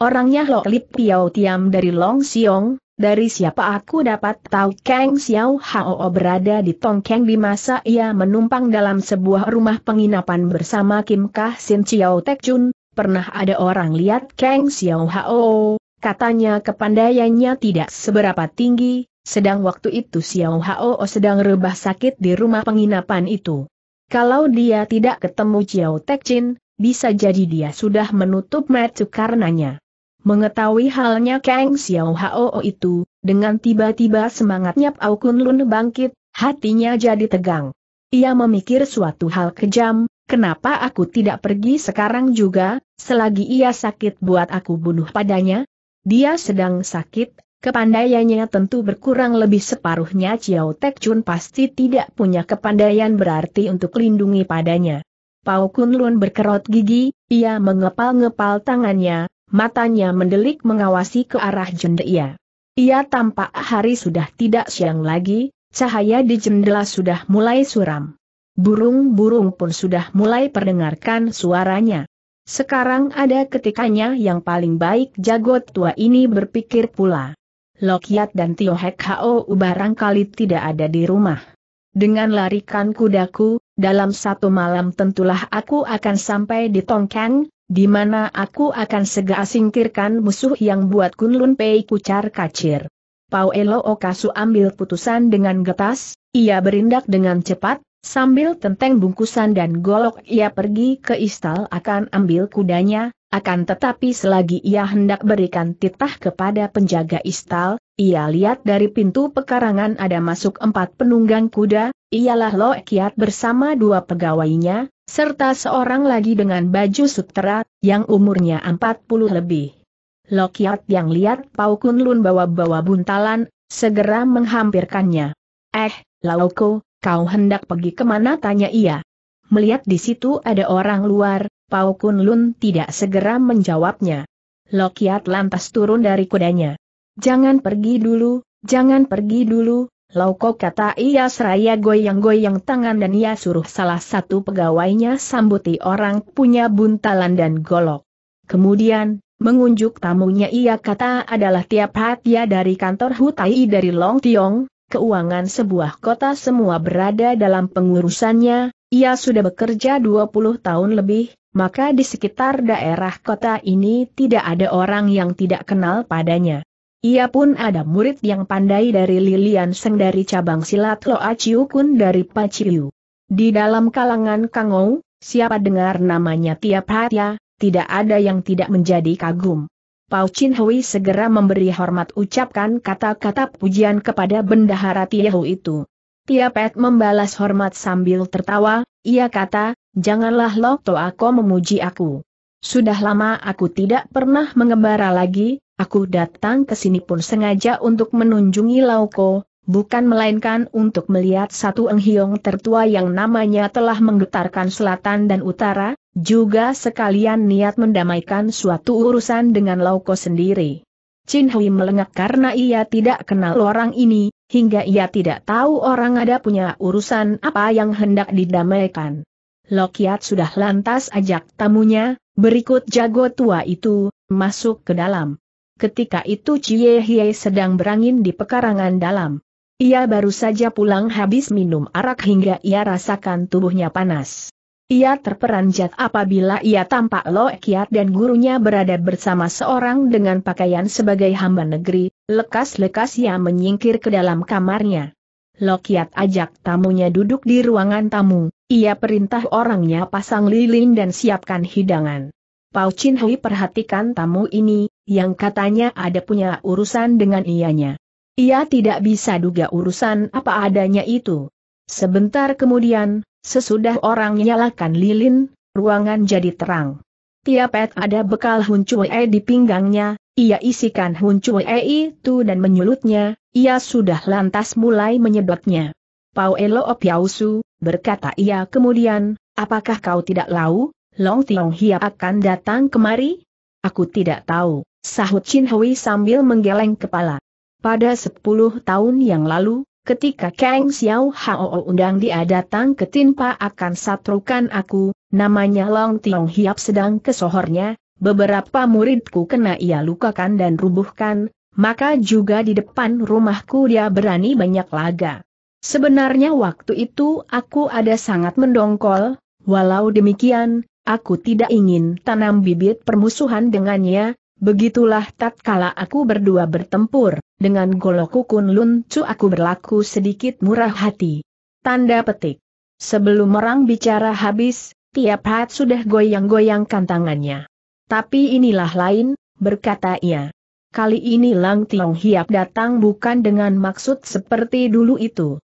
orangnya Lo Lip Piao Tiam dari Long Siong, dari siapa aku dapat tahu Kang Xiao Hao berada di Tongkang di masa ia menumpang dalam sebuah rumah penginapan bersama Kim Kah Sin Chiao Tek Chun, pernah ada orang lihat Kang Xiao Hao, katanya kepandaiannya tidak seberapa tinggi, sedang waktu itu Xiao Hao sedang rebah sakit di rumah penginapan itu. Kalau dia tidak ketemu Chiao Tek Chin, bisa jadi dia sudah menutup mata karenanya. Mengetahui halnya Kang Xiao Hao itu, dengan tiba-tiba semangatnya Pao Kun Lun bangkit, hatinya jadi tegang. Ia memikir suatu hal kejam, kenapa aku tidak pergi sekarang juga, selagi ia sakit buat aku bunuh padanya? Dia sedang sakit, Kepandaiannya tentu berkurang lebih separuhnya Chiao Tek Chun pasti tidak punya kepandaian berarti untuk lindungi padanya. Pau Kun Lun berkerut gigi, ia mengepal-ngepal tangannya, matanya mendelik mengawasi ke arah jendela. Ia tampak hari sudah tidak siang lagi, cahaya di jendela sudah mulai suram. Burung-burung pun sudah mulai perdengarkan suaranya. Sekarang ada ketikanya yang paling baik Jagot tua ini berpikir pula. Lokiat dan Tio Hek Hao barangkali tidak ada di rumah. Dengan larikan kudaku, dalam satu malam tentulah aku akan sampai di Tongkang, di mana aku akan segera singkirkan musuh yang buat Kunlun Pei kucar kacir. Pau Elo Okasu ambil putusan dengan getas, ia berindak dengan cepat, sambil tenteng bungkusan dan golok ia pergi ke istal akan ambil kudanya, akan tetapi selagi ia hendak berikan titah kepada penjaga istal, ia lihat dari pintu pekarangan ada masuk empat penunggang kuda, ialah Lo Kiat bersama dua pegawainya, serta seorang lagi dengan baju sutera, yang umurnya 40 lebih. Lo Kiat yang lihat Pau Kun Lun bawa-bawa buntalan, segera menghampirkannya. Eh, Lauko, kau hendak pergi kemana tanya ia. Melihat di situ ada orang luar, Pau Kun Lun tidak segera menjawabnya. Lokiat lantas turun dari kudanya. Jangan pergi dulu, jangan pergi dulu, Lauko kata ia seraya goyang-goyang tangan dan ia suruh salah satu pegawainya sambuti orang punya buntalan dan golok. Kemudian, mengunjuk tamunya ia kata adalah tiap hatia dari kantor Hutai dari Long Tiong, keuangan sebuah kota semua berada dalam pengurusannya, ia sudah bekerja 20 tahun lebih, maka di sekitar daerah kota ini tidak ada orang yang tidak kenal padanya. Ia pun ada murid yang pandai dari Lilian Seng dari cabang silat Loa Ciu Kun dari Paciu. Di dalam kalangan Kangou, siapa dengar namanya tiap hari, tidak ada yang tidak menjadi kagum. Pau Chin Hui segera memberi hormat ucapkan kata-kata pujian kepada bendahara Tiehu itu. Tiapet membalas hormat sambil tertawa, ia kata, janganlah Lokto aku memuji aku. Sudah lama aku tidak pernah mengembara lagi, aku datang ke sini pun sengaja untuk menunjungi Lauko, bukan melainkan untuk melihat satu enghiong tertua yang namanya telah menggetarkan selatan dan utara, juga sekalian niat mendamaikan suatu urusan dengan Lauko sendiri. Chin Hui melengak karena ia tidak kenal orang ini, hingga ia tidak tahu orang ada punya urusan apa yang hendak didamaikan. Lokiat sudah lantas ajak tamunya, berikut jago tua itu, masuk ke dalam. Ketika itu Cie Hie sedang berangin di pekarangan dalam. Ia baru saja pulang habis minum arak hingga ia rasakan tubuhnya panas. Ia terperanjat apabila ia tampak Lo Kiat dan gurunya berada bersama seorang dengan pakaian sebagai hamba negeri, lekas-lekas ia menyingkir ke dalam kamarnya. Lokiat ajak tamunya duduk di ruangan tamu, ia perintah orangnya pasang lilin dan siapkan hidangan. Pau Chin Hui perhatikan tamu ini, yang katanya ada punya urusan dengan ianya. Ia tidak bisa duga urusan apa adanya itu. Sebentar kemudian, sesudah orang nyalakan lilin, ruangan jadi terang. Tiap Tiapet ada bekal Hun di pinggangnya, ia isikan Hun itu dan menyulutnya, ia sudah lantas mulai menyedotnya. Pau Elo Piausu, berkata ia kemudian, apakah kau tidak tahu Long Tiong Hia akan datang kemari? Aku tidak tahu, sahut Chin Hui sambil menggeleng kepala. Pada sepuluh tahun yang lalu, ketika Kang Xiao Hao undang dia datang ke Tinpa akan satrukan aku, namanya Long Tiong Hiap sedang kesohornya, beberapa muridku kena ia lukakan dan rubuhkan, maka juga di depan rumahku dia berani banyak laga. Sebenarnya waktu itu aku ada sangat mendongkol, walau demikian, aku tidak ingin tanam bibit permusuhan dengannya, begitulah tatkala aku berdua bertempur, dengan goloku kunlun cu aku berlaku sedikit murah hati. Tanda petik. Sebelum orang bicara habis, tiap hat sudah goyang-goyangkan tangannya. Tapi inilah lain, berkata ia. Kali ini Lang Tiong Hiap datang bukan dengan maksud seperti dulu itu.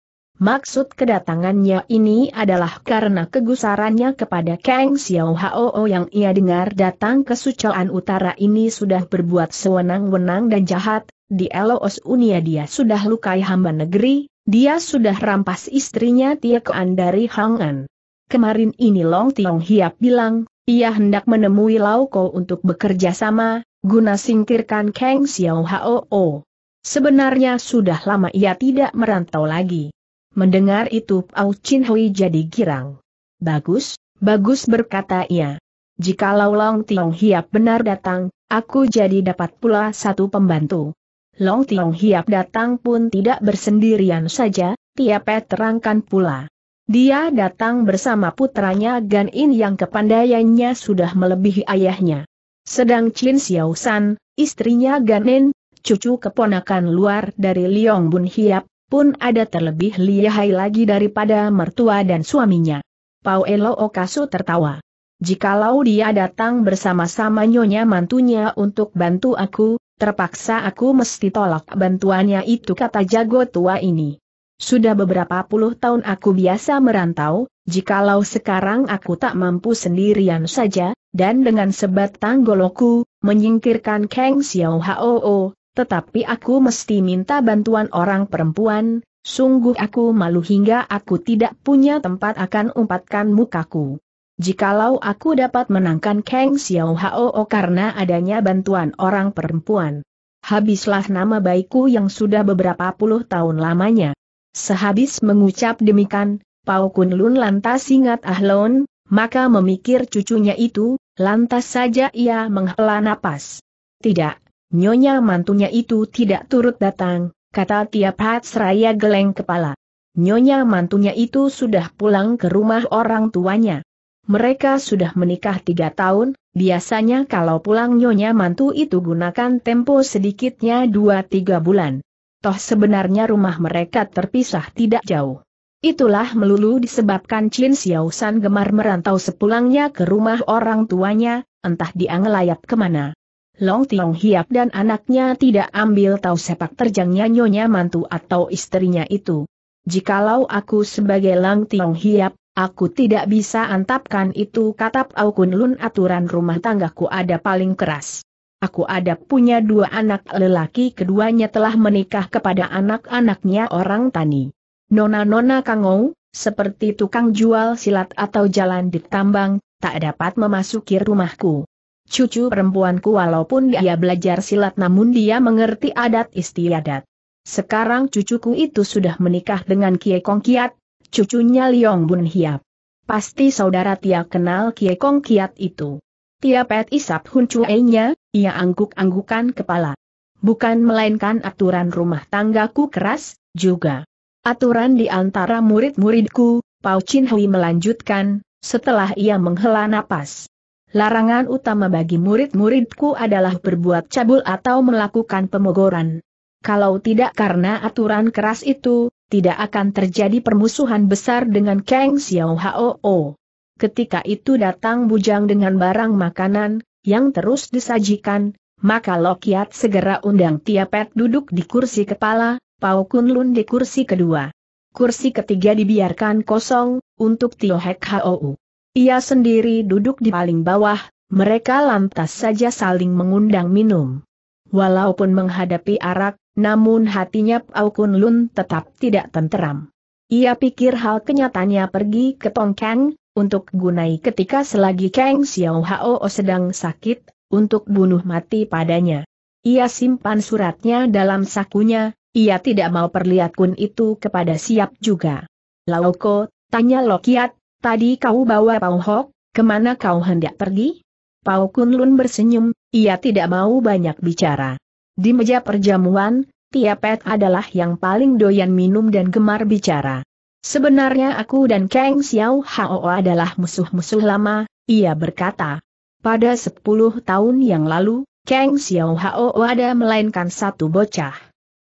Maksud kedatangannya ini adalah karena kegusarannya kepada Kang Xiao Hao yang ia dengar datang ke Sucoan Utara ini sudah berbuat sewenang-wenang dan jahat, di Eloos Unia dia sudah lukai hamba negeri, dia sudah rampas istrinya Tiekoan dari Hangan. Kemarin ini Long Tiong Hiap bilang, ia hendak menemui Lau Lauko untuk bekerja sama, guna singkirkan Kang Xiao Hao. Sebenarnya sudah lama ia tidak merantau lagi. Mendengar itu Pao Chin Hui jadi girang. Bagus, bagus berkata ia. Jikalau Long Tiong Hiap benar datang, aku jadi dapat pula satu pembantu. Long Tiong Hiap datang pun tidak bersendirian saja, tiap terangkan pula. Dia datang bersama putranya Gan In yang kepandaiannya sudah melebihi ayahnya. Sedang Chin Xiao San, istrinya Gan In, cucu keponakan luar dari Liong Bun Hiap, pun ada terlebih lihai lagi daripada mertua dan suaminya. Elo Okasu tertawa. Jikalau dia datang bersama-sama nyonya mantunya untuk bantu aku, terpaksa aku mesti tolak bantuannya itu kata jago tua ini. Sudah beberapa puluh tahun aku biasa merantau, jikalau sekarang aku tak mampu sendirian saja, dan dengan sebatang goloku, menyingkirkan Kang Xiao Hao, tetapi aku mesti minta bantuan orang perempuan, sungguh aku malu hingga aku tidak punya tempat akan umpatkan mukaku. Jikalau aku dapat menangkan Kang Xiao Hao karena adanya bantuan orang perempuan. Habislah nama baikku yang sudah beberapa puluh tahun lamanya. Sehabis mengucap demikian, Pao Kun Lun lantas ingat Ahlon, maka memikir cucunya itu, lantas saja ia menghela napas. Tidak, Nyonya mantunya itu tidak turut datang, kata tiap hat seraya geleng kepala. Nyonya mantunya itu sudah pulang ke rumah orang tuanya. Mereka sudah menikah tiga tahun, biasanya kalau pulang nyonya mantu itu gunakan tempo sedikitnya dua tiga bulan. Toh sebenarnya rumah mereka terpisah tidak jauh. Itulah melulu disebabkan Chin Xiao San gemar merantau sepulangnya ke rumah orang tuanya, entah dia ngelayap kemana. Long Tiong Hiap dan anaknya tidak ambil tahu sepak terjangnya nyonya mantu atau istrinya itu. Jikalau aku sebagai Lang Tiong Hiap, aku tidak bisa antapkan itu kata Pau Kun Lun aturan rumah tanggaku ada paling keras. Aku ada punya dua anak lelaki keduanya telah menikah kepada anak-anaknya orang tani. Nona-nona kangou, seperti tukang jual silat atau jalan di tambang, tak dapat memasuki rumahku. Cucu perempuanku walaupun dia belajar silat namun dia mengerti adat istiadat. Sekarang cucuku itu sudah menikah dengan Kie Kong Kiat, cucunya Liong Bun Hiap. Pasti saudara Tia kenal Kie Kong Kiat itu. Tia pet isap hun Cuenya, ia angguk-anggukan kepala. Bukan melainkan aturan rumah tanggaku keras, juga. Aturan di antara murid-muridku, Pau Chin Hui melanjutkan, setelah ia menghela napas. Larangan utama bagi murid-muridku adalah berbuat cabul atau melakukan pemogoran. Kalau tidak karena aturan keras itu, tidak akan terjadi permusuhan besar dengan Kang Xiao Hao. Ketika itu datang bujang dengan barang makanan, yang terus disajikan, maka Lokiat segera undang Tiapet duduk di kursi kepala, Pau Lun di kursi kedua. Kursi ketiga dibiarkan kosong, untuk Tio Hek Hou. Ia sendiri duduk di paling bawah, mereka lantas saja saling mengundang minum. Walaupun menghadapi arak, namun hatinya Pau Kun Lun tetap tidak tenteram. Ia pikir hal kenyataannya pergi ke Tongkang, untuk gunai ketika selagi Kang Xiao Hao sedang sakit, untuk bunuh mati padanya. Ia simpan suratnya dalam sakunya, ia tidak mau perlihatkan itu kepada siap juga. Lauko, tanya Lokiat, Tadi kau bawa Pau Hok, kemana kau hendak pergi? Pau Lun bersenyum, ia tidak mau banyak bicara. Di meja perjamuan, Pet adalah yang paling doyan minum dan gemar bicara. Sebenarnya aku dan Kang Xiao Hao adalah musuh-musuh lama, ia berkata. Pada 10 tahun yang lalu, Kang Xiao Hao ada melainkan satu bocah.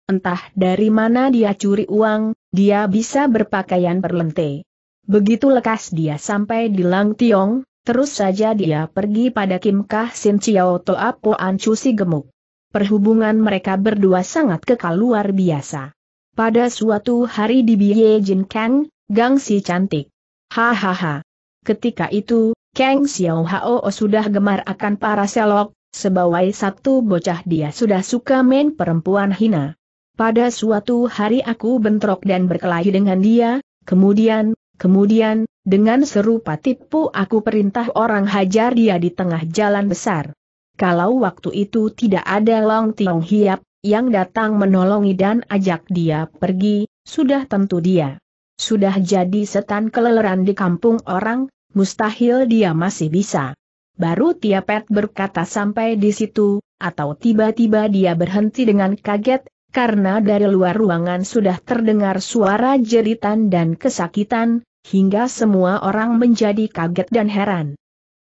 Entah dari mana dia curi uang, dia bisa berpakaian berlente. Begitu lekas dia sampai di Lang Tiong, terus saja dia pergi pada Kim Kah Sin Chiao Apo An Chu si gemuk. Perhubungan mereka berdua sangat kekal luar biasa. Pada suatu hari di Biye Jin Kang, Gang Si cantik. Hahaha. Ketika itu, Kang Xiao Hao sudah gemar akan para selok, sebawai satu bocah dia sudah suka main perempuan hina. Pada suatu hari aku bentrok dan berkelahi dengan dia, kemudian, Kemudian, dengan serupa tipu aku perintah orang hajar dia di tengah jalan besar. Kalau waktu itu tidak ada Long Tiong Hiap, yang datang menolongi dan ajak dia pergi, sudah tentu dia. Sudah jadi setan keleleran di kampung orang, mustahil dia masih bisa. Baru Tiapet berkata sampai di situ, atau tiba-tiba dia berhenti dengan kaget, karena dari luar ruangan sudah terdengar suara jeritan dan kesakitan, hingga semua orang menjadi kaget dan heran.